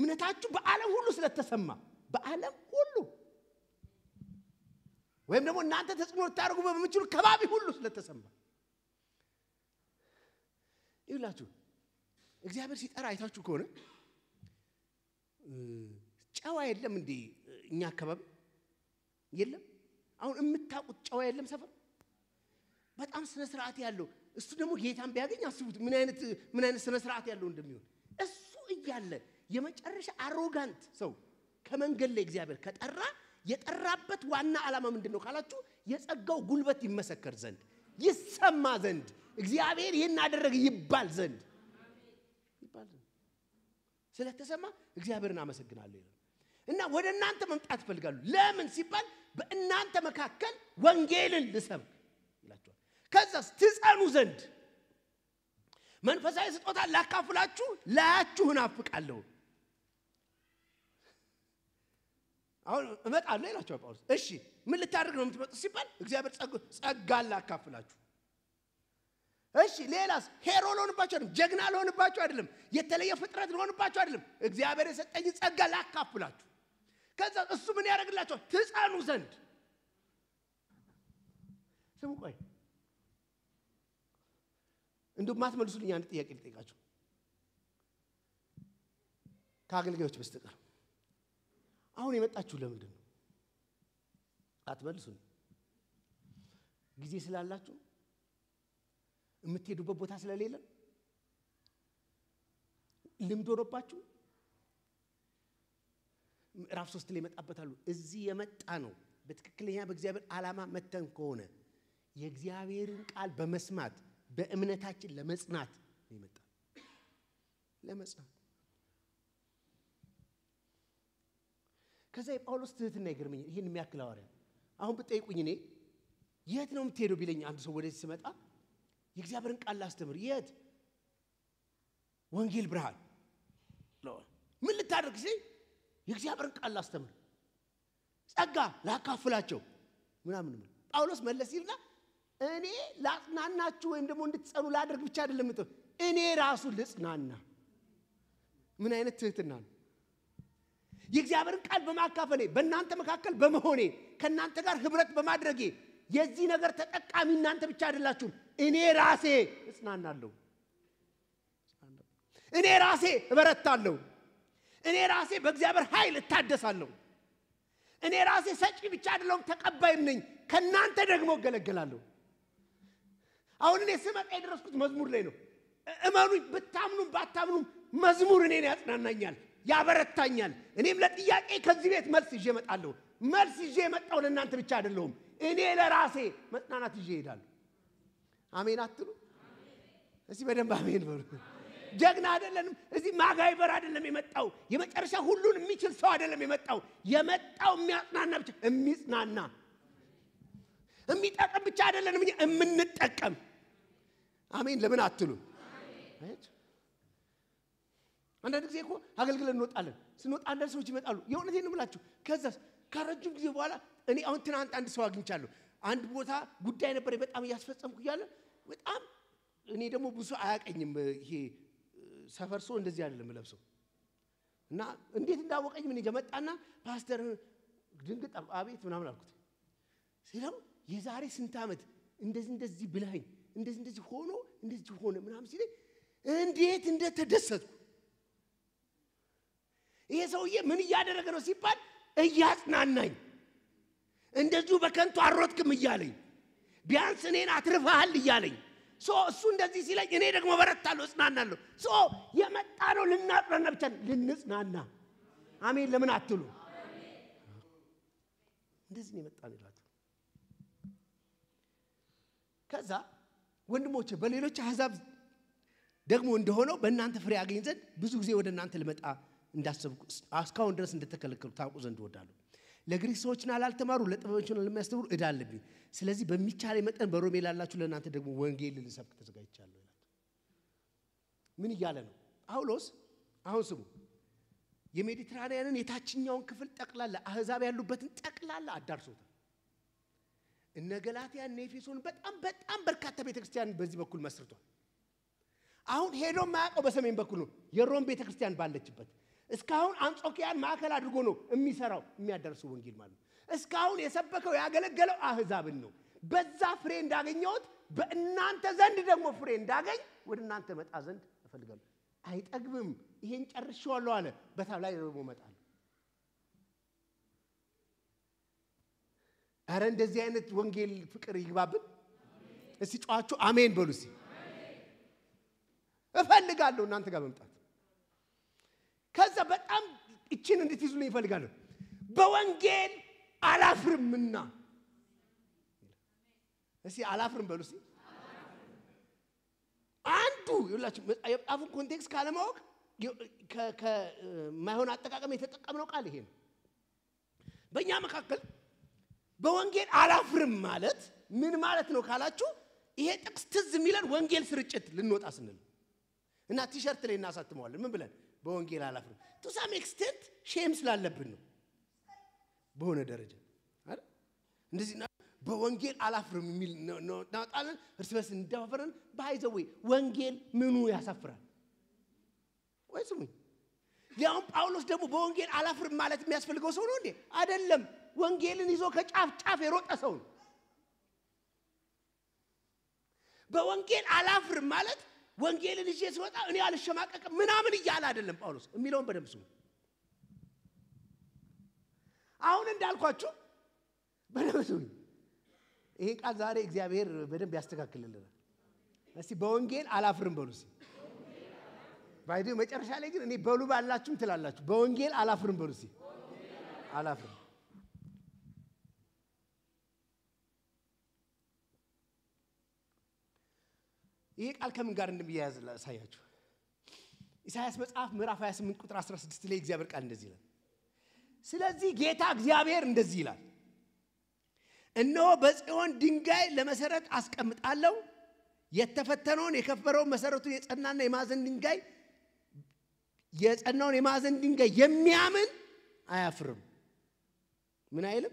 እምነታችሁ በዓለም ሁሉ ስለተሰማ በዓለም ሁሉ ወይም ደግሞ እናንተ ተጽዕኖ ልታደርጉ በምችሉ ከባቢ ሁሉ ስለተሰማ ይላችሁ እግዚአብሔር ሲጠራ አይታችሁ ከሆነ ጨዋ የለም እንዴ? እኛ አካባቢ የለም። አሁን የምታውቁት ጨዋ የለም ሰፈር በጣም ስነ ስርዓት ያለው እሱ ደግሞ ጌታን ቢያገኝ አስቡት ምን አይነት ምን አይነት ስነ ስርዓት ያለው እንደሚሆን እሱ እያለ የመጨረሻ አሮጋንት ሰው ከመንገድ ላይ እግዚአብሔር ከጠራ የጠራበት ዋና ዓላማ ምንድን ነው ካላችሁ የጸጋው ጉልበት ይመሰከር ዘንድ ይሰማ ዘንድ እግዚአብሔር ይህን አደረገ ይባል ዘንድ ይባል ዘንድ ስለተሰማ እግዚአብሔርን አመሰግናለሁ ይላል። እና ወደ እናንተ መምጣት ይፈልጋሉ። ለምን ሲባል በእናንተ መካከል ወንጌልን ልሰብክ ይላቸዋል። ከዛስ ትጸኑ ዘንድ መንፈሳዊ ስጦታ ላካፍላችሁ ላያችሁ እናፍቃለሁ። አሁን እመጣለሁ ይላቸዋል ጳውሎስ። እሺ ምን ልታደርግ ነው የምትመጡት ሲባል እግዚአብሔር ጸጋ ላካፍላችሁ። እሺ ሌላስ? ሄሮ ልሆንባቸው አይደለም፣ ጀግና ልሆንባቸው አይደለም፣ የተለየ ፍጥረት ልሆንባቸው አይደለም። እግዚአብሔር የሰጠኝ ጸጋ ላካፍላችሁ ከዛ እሱ ምን ያደርግላቸዋል? ትጸኑ ዘንድ ስሙ። ቆይ እንዲሁ ማትመልሱልኝ አንድ ጥያቄ ልጠይቃችሁ ከአገልጋዮች በስተቀር አሁን የመጣችሁ ለምንድን ነው? አትመልሱን። ጊዜ ስላላችሁ የምትሄዱበት ቦታ ስለሌለ ልምድ ሆኖባችሁ ምዕራፍ ሶስት ላይ ይመጣበታሉ። እዚህ የመጣ ነው በትክክለኛ በእግዚአብሔር ዓላማ መተን ከሆነ የእግዚአብሔርን ቃል በመስማት በእምነታችን ለመጽናት ነው የመጣ ለመጽናት። ከዛ የጳውሎስ ትህትና ይገርመኛል። ይህን የሚያክል ሐዋርያ አሁን ብጠይቁኝ እኔ የት ነው የምትሄደው ቢለኝ አንድ ሰው ወደዚህ ስመጣ የእግዚአብሔርን ቃል ላስተምር የት ወንጌል ብርሃን ምን ልታደርግ ሲል የእግዚአብሔርን ቃል ላስተምር፣ ጸጋ ላካፍላቸው ምናምን ምን ጳውሎስ መለስ ይልና እኔ ላጽናናችሁ ወይም ደግሞ እንድትጸኑ ላደርግ ብቻ አይደለም ምጥ እኔ ራሱ ልጽናና። ምን አይነት ትህትና ነው! የእግዚአብሔርን ቃል በማካፈሌ በእናንተ መካከል በመሆኔ ከእናንተ ጋር ህብረት በማድረጌ የዚህ ነገር ተጠቃሚ እናንተ ብቻ አይደላችሁም፣ እኔ ራሴ እጽናናለሁ፣ እኔ ራሴ እበረታለሁ። እኔ ራሴ በእግዚአብሔር ኃይል እታደሳለሁ። እኔ ራሴ ሰጪ ብቻ አይደለሁም፣ ተቀባይም ነኝ። ከእናንተ ደግሞ እገለገላለሁ። አሁን እኔ ስመጣ የደረስኩት መዝሙር ላይ ነው። እመኑኝ፣ ብታምኑም ባታምኑም መዝሙር እኔን ያጽናናኛል፣ ያበረታኛል። እኔም ለጥያቄ ከዚህ ቤት መልስ ይዤ እመጣለሁ። መልስ ይዤ የመጣው ለእናንተ ብቻ አይደለሁም፣ እኔ ለራሴ መጽናናት ይዤ እሄዳለሁ። አሜን አትሉ? እስቲ በደንብ አሜን በሉ። ጀግና አይደለንም። እዚህ ማጋይበር አይደለም የመጣው የመጨረሻ ሁሉን የሚችል ሰው አይደለም የመጣው። የመጣው የሚያጽናና ብቻ የሚጽናና የሚጠቅም ብቻ አይደለንም የምንጠቀም። አሜን ለምን አትሉ? አንዳንድ ጊዜ እኮ አገልግለን እንወጣለን። ስንወጣ አንዳንድ ሰዎች ይመጣሉ። የእውነቴን ብላችሁ ከዛ ከረጅም ጊዜ በኋላ እኔ አሁን ትናንት አንድ ሰው አግኝቻለሁ። አንድ ቦታ ጉዳይ ነበር በጣም እያስፈጸምኩ እያለ በጣም እኔ ደግሞ ብዙ አያቀኝም ይሄ ሰፈር ሰው እንደዚህ አይደለም ለብሰው እና እንዴት እንዳወቀኝ ምን መጣና ፓስተር ድንግጥ አቤት ምናምን አልኩት ሲለው የዛሬ ስንት ዓመት እንደዚህ እንደዚህ ብላኝ እንደዚህ እንደዚህ ሆኖ እንደዚህ ሆነ ምናምን ሲለኝ እንዴት እንደተደሰትኩ ይሄ ሰውዬ ምን እያደረገ ነው ሲባል እያጽናናኝ እንደዚሁ በከንቱ አሮጥክም እያለኝ ቢያንስ እኔን አትርፈሃል እያለኝ ሶ እሱ እንደዚህ ሲለኝ እኔ ደግሞ በረታለሁ፣ እጽናናለሁ። ሶ የመጣ ነው ልናጽናና ብቻ ልንጽናና። አሜን ለምን አትሉ? እንደዚህ ነው የመጣ ነው ይላቸው። ከዛ ወንድሞቼ በሌሎች አሕዛብ ደግሞ እንደሆነው በእናንተ ፍሬ ያገኝ ዘንድ ብዙ ጊዜ ወደ እናንተ ልመጣ እንዳሰብኩ እስካሁን ድረስ እንደተከለከሉ ታውቁ ዘንድ እወዳለሁ። ለግሪክ ሰዎችና ላልተማሩ ለጥበበኞችና ለሚያስተምሩ እዳ አለብኝ። ስለዚህ በሚቻለ መጠን በሮሜ ላላችሁ ለእናንተ ደግሞ ወንጌል ልንሰብክ ተዘጋጅቻለሁ ይላል። ምን እያለ ነው ጳውሎስ? አሁን ስሙ። የሜዲትራንያንን የታችኛውን ክፍል ጠቅላላ አህዛብ ያሉበትን ጠቅላላ አዳርሶታል። እነ ገላትያን፣ እነ ኤፌሶን በጣም በጣም በርካታ ቤተክርስቲያን በዚህ በኩል መስርቷል። አሁን ሄዶ ማያቀው በሰሜን በኩል ነው፣ የሮም ቤተክርስቲያን ባለችበት እስካሁን አንጾኪያን ማዕከል አድርጎ ነው የሚሰራው የሚያደርሱ ወንጌል ማለት ነው። እስካሁን የሰበከው ያገለገለው አህዛብን ነው። በዛ ፍሬ እንዳገኘሁት በእናንተ ዘንድ ደግሞ ፍሬ እንዳገኝ ወደ እናንተ መጣ ዘንድ እፈልጋለሁ። አይጠግብም። ይሄን ጨርሼዋለሁ አለ። በታብ ላይ ደግሞ እመጣለሁ። አረ እንደዚህ አይነት ወንጌል ፍቅር ይግባብን። እስቲ ጨዋችሁ አሜን በሉ። እፈልጋለሁ እናንተ ጋር መምጣት ከዛ በጣም እችን እንድትይዙልኝ ይፈልጋለሁ። በወንጌል አላፍርምና እስቲ አላፍርም በሉ አንዱ ይላችሁ የመጽሐፉን ኮንቴክስት ካለማወቅ ከማይሆን አጠቃቀም የተጠቀምነው ቃል ይሄ ነው። በእኛ መካከል በወንጌል አላፍርም ማለት ምን ማለት ነው ካላችሁ፣ ይሄ ጥቅስ ትዝ የሚለን ወንጌል ስርጭት ልንወጣ ስንል እና ቲሸርት ላይ እናሳትመዋለን። ምን ብለን በወንጌል አላፍርም። ቱ ሳም ኤክስቴንት ሼም ስላለብን ነው በሆነ ደረጃ እንደዚህ በወንጌል አላፍርም የሚል እናወጣለን፣ እርስ በርስ እንደፋፈረን። ባይዘዌ ወንጌል ምኑ ያሳፍራል? ወይ ስሙኝ። ሊያውም ጳውሎስ ደግሞ በወንጌል አላፍርም ማለት የሚያስፈልገው ሰው ነው እንዴ? አይደለም። ወንጌልን ይዞ ከጫፍ ጫፍ የሮጠ ሰው ነው። በወንጌል አላፍርም ማለት ወንጌልን ይዤ ስወጣ እኔ አልሸማቀቅም ምናምን እያለ አይደለም ጳውሎስ የሚለውን በደንብ ስሙ። አሁን እንዳልኳችሁ በደንብ ስሙ። ቃል ዛሬ እግዚአብሔር በደንብ ያስተካክልልናል። እስቲ በወንጌል አላፍርም በሉ ባይዲ መጨረሻ ላይ ግን እኔ በሉ ባላችሁም ትላላችሁ። በወንጌል አላፍርም በሉ አላፍርም ይሄ ቃል ከምን ጋር እንደሚያያዝ ላሳያችሁ። ኢሳያስ መጽሐፍ ምዕራፍ 28 ቁጥር 16 ላይ እግዚአብሔር ቃል እንደዚህ ይላል፣ ስለዚህ ጌታ እግዚአብሔር እንደዚህ ይላል፣ እነሆ በጽዮን ድንጋይ ለመሰረት አስቀምጣለሁ፣ የተፈተነውን የከበረውን መሰረቱን የጸናና የማዕዘን ድንጋይ የጸናውን የማዕዘን ድንጋይ የሚያምን አያፍርም። ምን አይልም?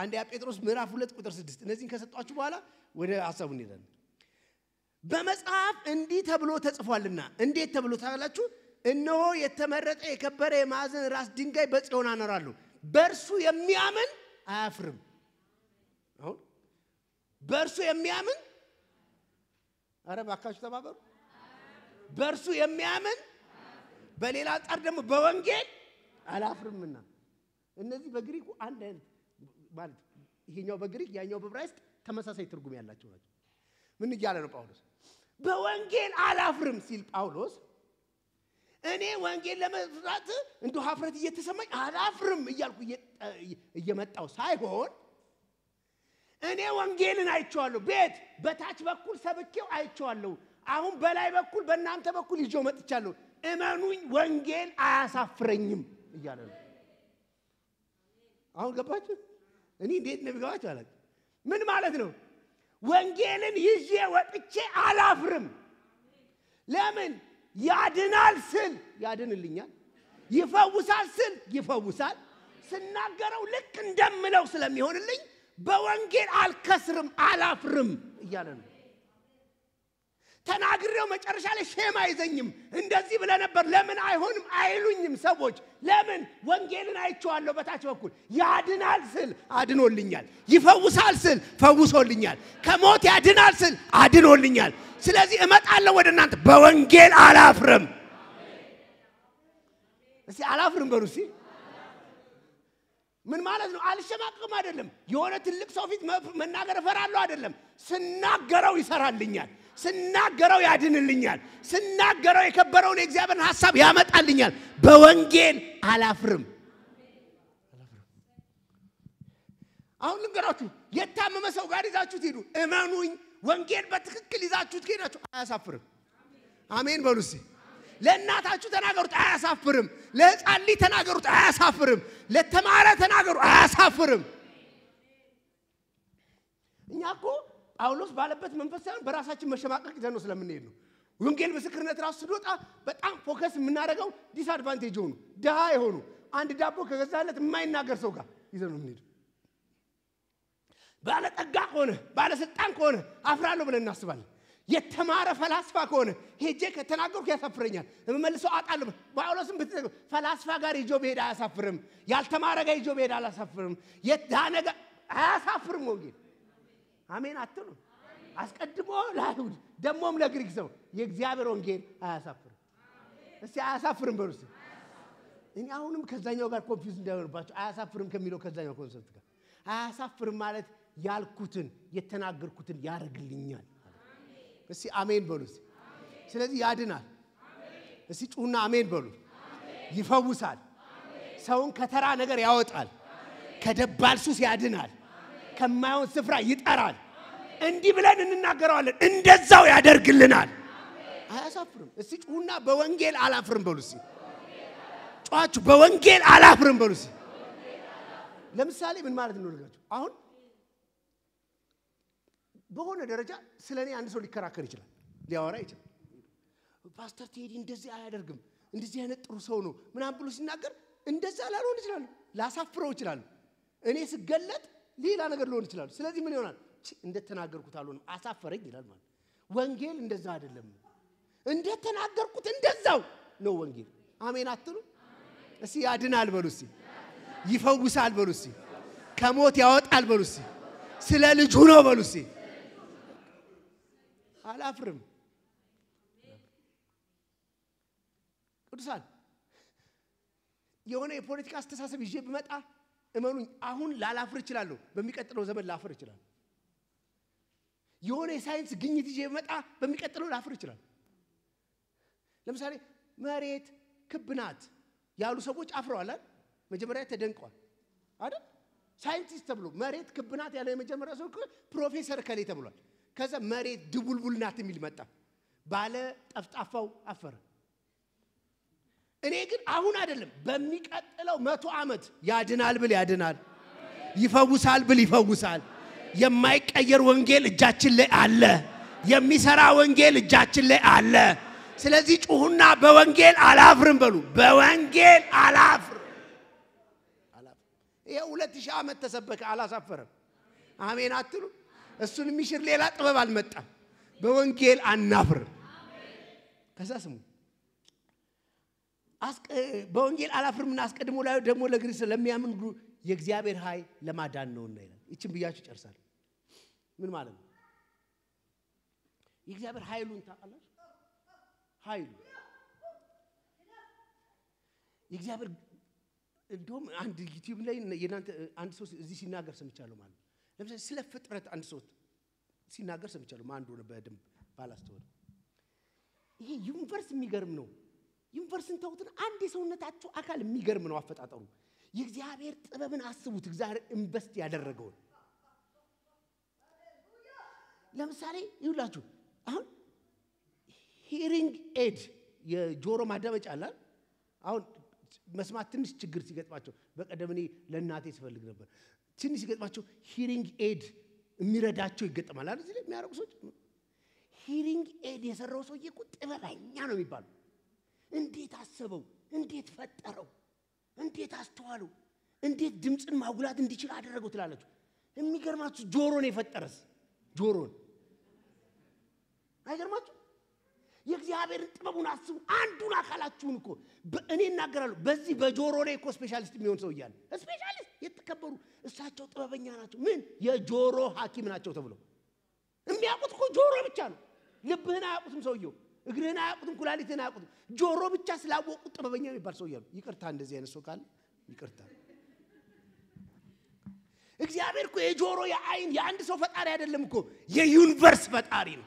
አንድ ያ ጴጥሮስ ምዕራፍ 2 ቁጥር 6 እነዚህን ከሰጧችሁ በኋላ ወደ ሀሳቡ እንሄዳለን። በመጽሐፍ እንዲህ ተብሎ ተጽፏልና። እንዴት ተብሎ ታላችሁ? እነሆ የተመረጠ የከበረ የማዕዘን ራስ ድንጋይ በጽዮን አኖራለሁ፣ በእርሱ የሚያምን አያፍርም። አሁን በእርሱ የሚያምን አረ ባካችሁ ተባበሩ። በእርሱ የሚያምን በሌላ አንጻር ደግሞ በወንጌል አላፍርምና እነዚህ በግሪኩ አንድ አይነት ማለት ይሄኛው በግሪክ ያኛው በብራይስጥ ተመሳሳይ ትርጉም ያላቸው ናቸው። ምን እያለ ነው ጳውሎስ? በወንጌል አላፍርም ሲል ጳውሎስ እኔ ወንጌል ለመስራት እንደ ሀፍረት እየተሰማኝ አላፍርም እያልኩ እየመጣው ሳይሆን እኔ ወንጌልን አይቸዋለሁ። ቤት በታች በኩል ሰብኬው አይቸዋለሁ። አሁን በላይ በኩል በእናንተ በኩል ይዞ መጥቻለሁ። እመኑኝ፣ ወንጌል አያሳፍረኝም እያለ ነው። አሁን ገባችሁ? እኔ እንዴት እንደሚገባችሁ አላውቅም። ምን ማለት ነው? ወንጌልን ይዤ ወጥቼ አላፍርም። ለምን ያድናል ስል ያድንልኛል፣ ይፈውሳል ስል ይፈውሳል። ስናገረው ልክ እንደምለው ስለሚሆንልኝ በወንጌል አልከስርም፣ አላፍርም እያለ ነው። ተናግሬው መጨረሻ ላይ ሼም አይዘኝም። እንደዚህ ብለ ነበር ለምን አይሆንም አይሉኝም ሰዎች። ለምን ወንጌልን አይቼዋለሁ። በታች በኩል ያድናል ስል አድኖልኛል፣ ይፈውሳል ስል ፈውሶልኛል፣ ከሞት ያድናል ስል አድኖልኛል። ስለዚህ እመጣለሁ ወደ እናንተ በወንጌል አላፍርም። እስቲ አላፍርም በሉ እስቲ ምን ማለት ነው? አልሸማቅም አይደለም። የሆነ ትልቅ ሰው ፊት መናገር እፈራለሁ አይደለም። ስናገረው ይሰራልኛል። ስናገረው ያድንልኛል፣ ስናገረው የከበረውን የእግዚአብሔርን ሐሳብ ያመጣልኛል። በወንጌል አላፍርም። አሁን ልንገራችሁ፣ የታመመ ሰው ጋር ይዛችሁት ሄዱ፣ እመኑኝ፣ ወንጌል በትክክል ይዛችሁት ከሄዳችሁ አያሳፍርም። አሜን በሉ እስኪ። ለእናታችሁ ተናገሩት፣ አያሳፍርም። ለህፃን ልጅ ተናገሩት፣ አያሳፍርም። ለተማረ ተናገሩ፣ አያሳፍርም። እኛ እኮ ጳውሎስ ባለበት መንፈስ ሳይሆን በራሳችን መሸማቀቅ ይዘን ስለምንሄድ ነው። ወንጌል ምስክርነት ራሱ ስንወጣ በጣም ፎከስ የምናደርገው ዲስአድቫንቴጅ የሆኑ ድሃ የሆኑ አንድ ዳቦ ከገዛለት የማይናገር ሰው ጋር ይዘን ነው የምንሄደው። ባለጠጋ ከሆነ ባለስልጣን ከሆነ አፍራለሁ ብለን እናስባለን። የተማረ ፈላስፋ ከሆነ ሄጄ ከተናገርኩ ያሳፍረኛል፣ የምመልሰው አጣለሁ። ጳውሎስም ፈላስፋ ጋር ይዞ ብሄድ አያሳፍርም፣ ያልተማረ ጋር ይዞ ብሄድ አላሳፍርም፣ የዳነ ጋር አያሳፍርም ወንጌል አሜን አትሉ? አስቀድሞ ለአይሁድ ደግሞም ለግሪክ ሰው የእግዚአብሔር ወንጌል አያሳፍርም። እስቲ አያሳፍርም በሉ እኔ አሁንም ከዛኛው ጋር ኮንፊውዝ እንዳይሆንባቸው አያሳፍርም ከሚለው ከዛኛው ኮንሰፕት ጋር አያሳፍርም ማለት ያልኩትን የተናገርኩትን ያደርግልኛል። እስቲ አሜን በሉ ስለዚህ ያድናል። እስቲ ጩና አሜን በሉ። ይፈውሳል። ሰውን ከተራ ነገር ያወጣል። ከደባል ሱስ ያድናል። ከማየውን ስፍራ ይጠራል። እንዲህ ብለን እንናገረዋለን፣ እንደዛው ያደርግልናል። አያሳፍርም። እስቲ ጩሁና በወንጌል አላፍርም በሉ። እስቲ ጨዋችሁ በወንጌል አላፍርም በሉ። እስቲ ለምሳሌ ምን ማለት ነው አሁን በሆነ ደረጃ ስለ እኔ አንድ ሰው ሊከራከር ይችላል፣ ሊያወራ ይችላል። ፓስተር ቴዲ እንደዚህ አያደርግም፣ እንደዚህ አይነት ጥሩ ሰው ነው ምናምን ብሎ ሲናገር እንደዛ ላልሆን ይችላሉ፣ ላሳፍረው ይችላሉ። እኔ ስገለጥ ሌላ ነገር ሊሆን ይችላሉ። ስለዚህ ምን ይሆናል? እንደተናገርኩት አልሆንም አሳፈረኝ ይላል ማለት። ወንጌል እንደዛ አይደለም። እንደተናገርኩት እንደዛው ነው ወንጌል። አሜን አትሉ? እስቲ ያድናል በሉ ይፈውሳል በሉ ከሞት ያወጣል በሉ እስቲ፣ ስለ ልጁ ነው በሉ አላፍርም። ቅዱሳን የሆነ የፖለቲካ አስተሳሰብ ይዤ ብመጣ እመኑኝ፣ አሁን ላላፍር እችላለሁ፣ በሚቀጥለው ዘመን ላፍር እችላለሁ። የሆነ የሳይንስ ግኝት ይዤ መጣ፣ በሚቀጥለው ላፍር እችላለሁ። ለምሳሌ መሬት ክብ ናት ያሉ ሰዎች አፍረዋላል። መጀመሪያ ተደንቀዋል አይደል? ሳይንቲስት ተብሎ መሬት ክብ ናት ያለ የመጀመሪያ ሰው ፕሮፌሰር ከሌ ተብሏል። ከዛ መሬት ድቡልቡል ናት የሚል መጣ። ባለ ጠፍጣፋው አፈረ። እኔ ግን አሁን አይደለም በሚቀጥለው መቶ ዓመት ያድናል ብል ያድናል፣ ይፈውሳል ብል ይፈውሳል። የማይቀየር ወንጌል እጃችን ላይ አለ። የሚሰራ ወንጌል እጃችን ላይ አለ። ስለዚህ ጩሁና በወንጌል አላፍርም በሉ። በወንጌል አላፍር ይሄ ሁለት ሺህ ዓመት ተሰበከ፣ አላሳፈረም። አሜን አትሉ? እሱን የሚሽር ሌላ ጥበብ አልመጣም። በወንጌል አናፍርም። ከዛ ስሙ በወንጌል አላፍርምና አስቀድሞ ላዩ ደግሞ ለግሪስ ለሚያምን ሁሉ የእግዚአብሔር ሀይ ለማዳን ነው ነውና ይላል። ይችን ብያችሁ ጨርሳል። ምን ማለት ነው? የእግዚአብሔር ሀይሉን ታውቃላችሁ። ሀይሉ የእግዚአብሔር እንዲሁም አንድ ዩቲዩብ ላይ የናንተ አንድ ሰው እዚህ ሲናገር ሰምቻለሁ ማለት ነው። ለምሳሌ ስለ ፍጥረት አንድ ሰው ሲናገር ሰምቻለሁ። ማን እንደሆነ በደንብ ባላስተወል ይሄ ዩኒቨርስ የሚገርም ነው። ዩኒቨርስን ተውትን አንድ የሰውነታችሁ አካል የሚገርም ነው አፈጣጠሩ። የእግዚአብሔር ጥበብን አስቡት። እግዚአብሔር ኢንቨስት ያደረገውን ለምሳሌ ይውላችሁ አሁን ሂሪንግ ኤድ የጆሮ ማዳመጫ አለ። አሁን መስማት ትንሽ ችግር ሲገጥማቸው በቀደም እኔ ለእናቴ ስፈልግ ነበር። ትንሽ ሲገጥማቸው ሂሪንግ ኤድ የሚረዳቸው ይገጠማል አለ እዚህ ላይ ሰዎች ሂሪንግ ኤድ የሰራው ሰውዬ ጥበበኛ ነው የሚባለው። እንዴት አሰበው? እንዴት ፈጠረው? እንዴት አስተዋለው? እንዴት ድምፅን ማጉላት እንዲችል አደረገው ትላለች። የሚገርማችሁ ጆሮን የፈጠረስ ጆሮን አይገርማችሁ? የእግዚአብሔርን ጥበቡን አስቡ። አንዱን አካላችሁን እኮ እኔ እናገራለሁ። በዚህ በጆሮ ላይ እኮ ስፔሻሊስት የሚሆን ሰው እያለ ስፔሻሊስት የተከበሩ እሳቸው ጥበበኛ ናቸው። ምን የጆሮ ሐኪም ናቸው ተብለው የሚያውቁት እኮ ጆሮ ብቻ ነው። ልብህን አያውቁትም ሰውየው እግርህን አያውቁትም፣ ኩላሊትህን አያውቁትም። ጆሮ ብቻ ስላወቁት ጥበበኛ የሚባል ሰው እያሉ ይቅርታ፣ እንደዚህ አይነት ሰው ካለ ይቅርታ። እግዚአብሔር እኮ የጆሮ የአይን የአንድ ሰው ፈጣሪ አይደለም እኮ የዩኒቨርስ ፈጣሪ ነው።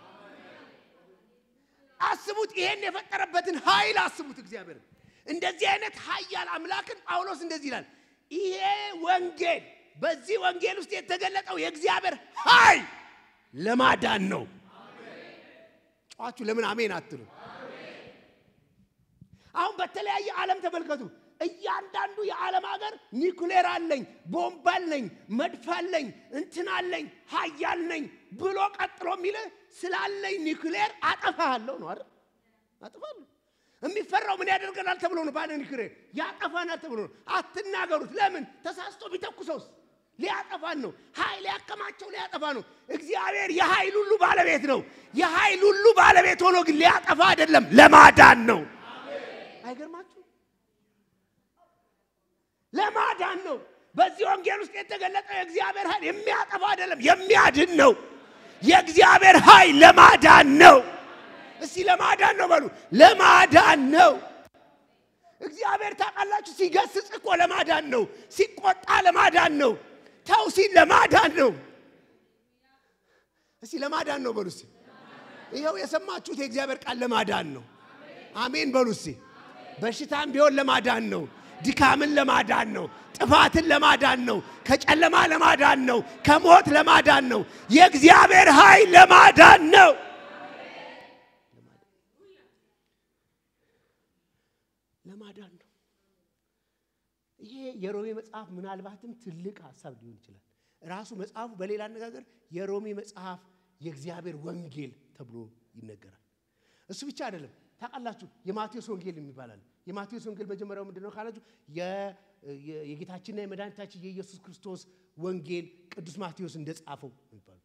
አስቡት፣ ይሄን የፈጠረበትን ኃይል አስቡት። እግዚአብሔር እንደዚህ አይነት ኃያል አምላክን ጳውሎስ እንደዚህ ይላል፣ ይሄ ወንጌል በዚህ ወንጌል ውስጥ የተገለጠው የእግዚአብሔር ኃይል ለማዳን ነው። ጮኋችሁ ለምን አሜን አትሉ? አሁን በተለያየ ዓለም ተመልከቱ። እያንዳንዱ የዓለም ሀገር ኒኩሌር አለኝ፣ ቦምብ አለኝ፣ መድፍ አለኝ፣ እንትን አለኝ፣ ሀያል ነኝ ብሎ ቀጥሎ የሚልህ ስላለኝ ኒኩሌር አጠፋሃለሁ ነው አይደል? አጠፋለሁ። የሚፈራው ምን ያደርገናል ተብሎ ነው። ባለ ኒኩሌር ያጠፋናል ተብሎ ነው። አትናገሩት። ለምን ተሳስቶ ቢተኩሰውስ ሊያጠፋን ነው። ኃይል ያከማቸው ሊያጠፋ ነው። እግዚአብሔር የኃይል ሁሉ ባለቤት ነው። የኃይል ሁሉ ባለቤት ሆኖ ግን ሊያጠፋ አይደለም፣ ለማዳን ነው። አይገርማችሁ? ለማዳን ነው። በዚህ ወንጌል ውስጥ የተገለጠው የእግዚአብሔር ኃይል የሚያጠፋ አይደለም፣ የሚያድን ነው። የእግዚአብሔር ኃይል ለማዳን ነው። እስቲ ለማዳን ነው በሉ፣ ለማዳን ነው። እግዚአብሔር ታውቃላችሁ፣ ሲገስጽ እኮ ለማዳን ነው። ሲቆጣ ለማዳን ነው። የመጣው ሲል ለማዳን ነው። እስቲ ለማዳን ነው በሉ ይሄው ይኸው የሰማችሁት የእግዚአብሔር ቃል ለማዳን ነው። አሜን በሉ በሽታም ቢሆን ለማዳን ነው። ድካምን ለማዳን ነው። ጥፋትን ለማዳን ነው። ከጨለማ ለማዳን ነው። ከሞት ለማዳን ነው። የእግዚአብሔር ኃይል ለማዳን ነው። የሮሜ መጽሐፍ ምናልባትም ትልቅ ሀሳብ ሊሆን ይችላል። ራሱ መጽሐፉ በሌላ አነጋገር የሮሜ መጽሐፍ የእግዚአብሔር ወንጌል ተብሎ ይነገራል። እሱ ብቻ አይደለም። ታውቃላችሁ የማቴዎስ ወንጌል የሚባላል። የማቴዎስ ወንጌል መጀመሪያው ምንድነው ነው ካላችሁ የጌታችንና የመድኃኒታችን የኢየሱስ ክርስቶስ ወንጌል ቅዱስ ማቴዎስ እንደጻፈው የሚባሉ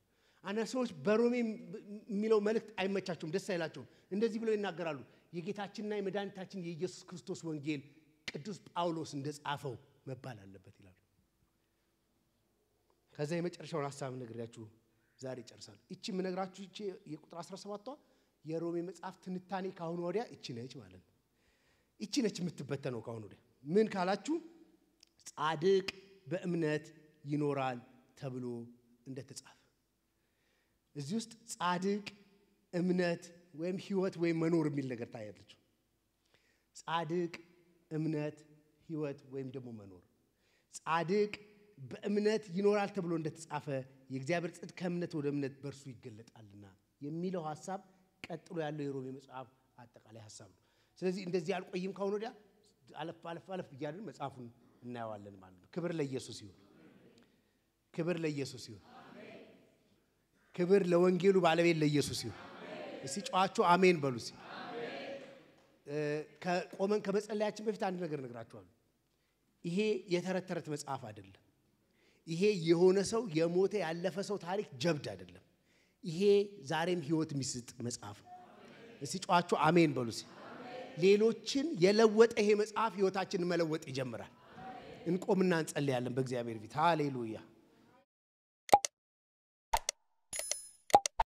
አንዳንድ ሰዎች በሮሜ የሚለው መልእክት አይመቻቸውም፣ ደስ አይላቸውም። እንደዚህ ብለው ይናገራሉ። የጌታችንና የመድኃኒታችን የኢየሱስ ክርስቶስ ወንጌል ቅዱስ ጳውሎስ እንደጻፈው መባል አለበት ይላሉ። ከዛ የመጨረሻውን ሀሳብ ነግሬያችሁ ዛሬ ይጨርሳሉ። እቺ የምነግራችሁ እቺ የቁጥር 17ቷ የሮሜ መጽሐፍ ትንታኔ ካሁን ወዲያ እቺ ነች ማለት ነው። እቺ ነች የምትበተነው ካሁን ወዲያ ምን ካላችሁ ጻድቅ በእምነት ይኖራል ተብሎ እንደተጻፈ እዚህ ውስጥ ጻድቅ እምነት ወይም ህይወት ወይም መኖር የሚል ነገር ታያለች። ጻድቅ እምነት ህይወት ወይም ደግሞ መኖር ጻድቅ በእምነት ይኖራል ተብሎ እንደተጻፈ የእግዚአብሔር ጽድቅ ከእምነት ወደ እምነት በእርሱ ይገለጣልና የሚለው ሀሳብ ቀጥሎ ያለው የሮሜ መጽሐፍ አጠቃላይ ሀሳብ ነው። ስለዚህ እንደዚህ አልቆይም። ካሁን ወዲያ አለፍ አለፍ አለፍ ብያለን መጽሐፉን እናየዋለን ማለት ነው። ክብር ለኢየሱስ ይሁን። ክብር ለኢየሱስ ይሁን። ክብር ለወንጌሉ ባለቤት ለኢየሱስ ይሁን። እስቲ ጨዋችሁ አሜን በሉ ቆመን ከመጸለያችን በፊት አንድ ነገር ነግራችኋለሁ። ይሄ የተረት ተረት መጽሐፍ አይደለም። ይሄ የሆነ ሰው የሞተ ያለፈ ሰው ታሪክ ጀብድ አይደለም። ይሄ ዛሬም ህይወት የሚሰጥ መጽሐፍ ነው። እስቲ ጨዋችሁ አሜን በሉ ሌሎችን የለወጠ ይሄ መጽሐፍ ህይወታችንን መለወጥ ይጀምራል። እንቆምና እንጸልያለን በእግዚአብሔር ፊት። ሃሌሉያ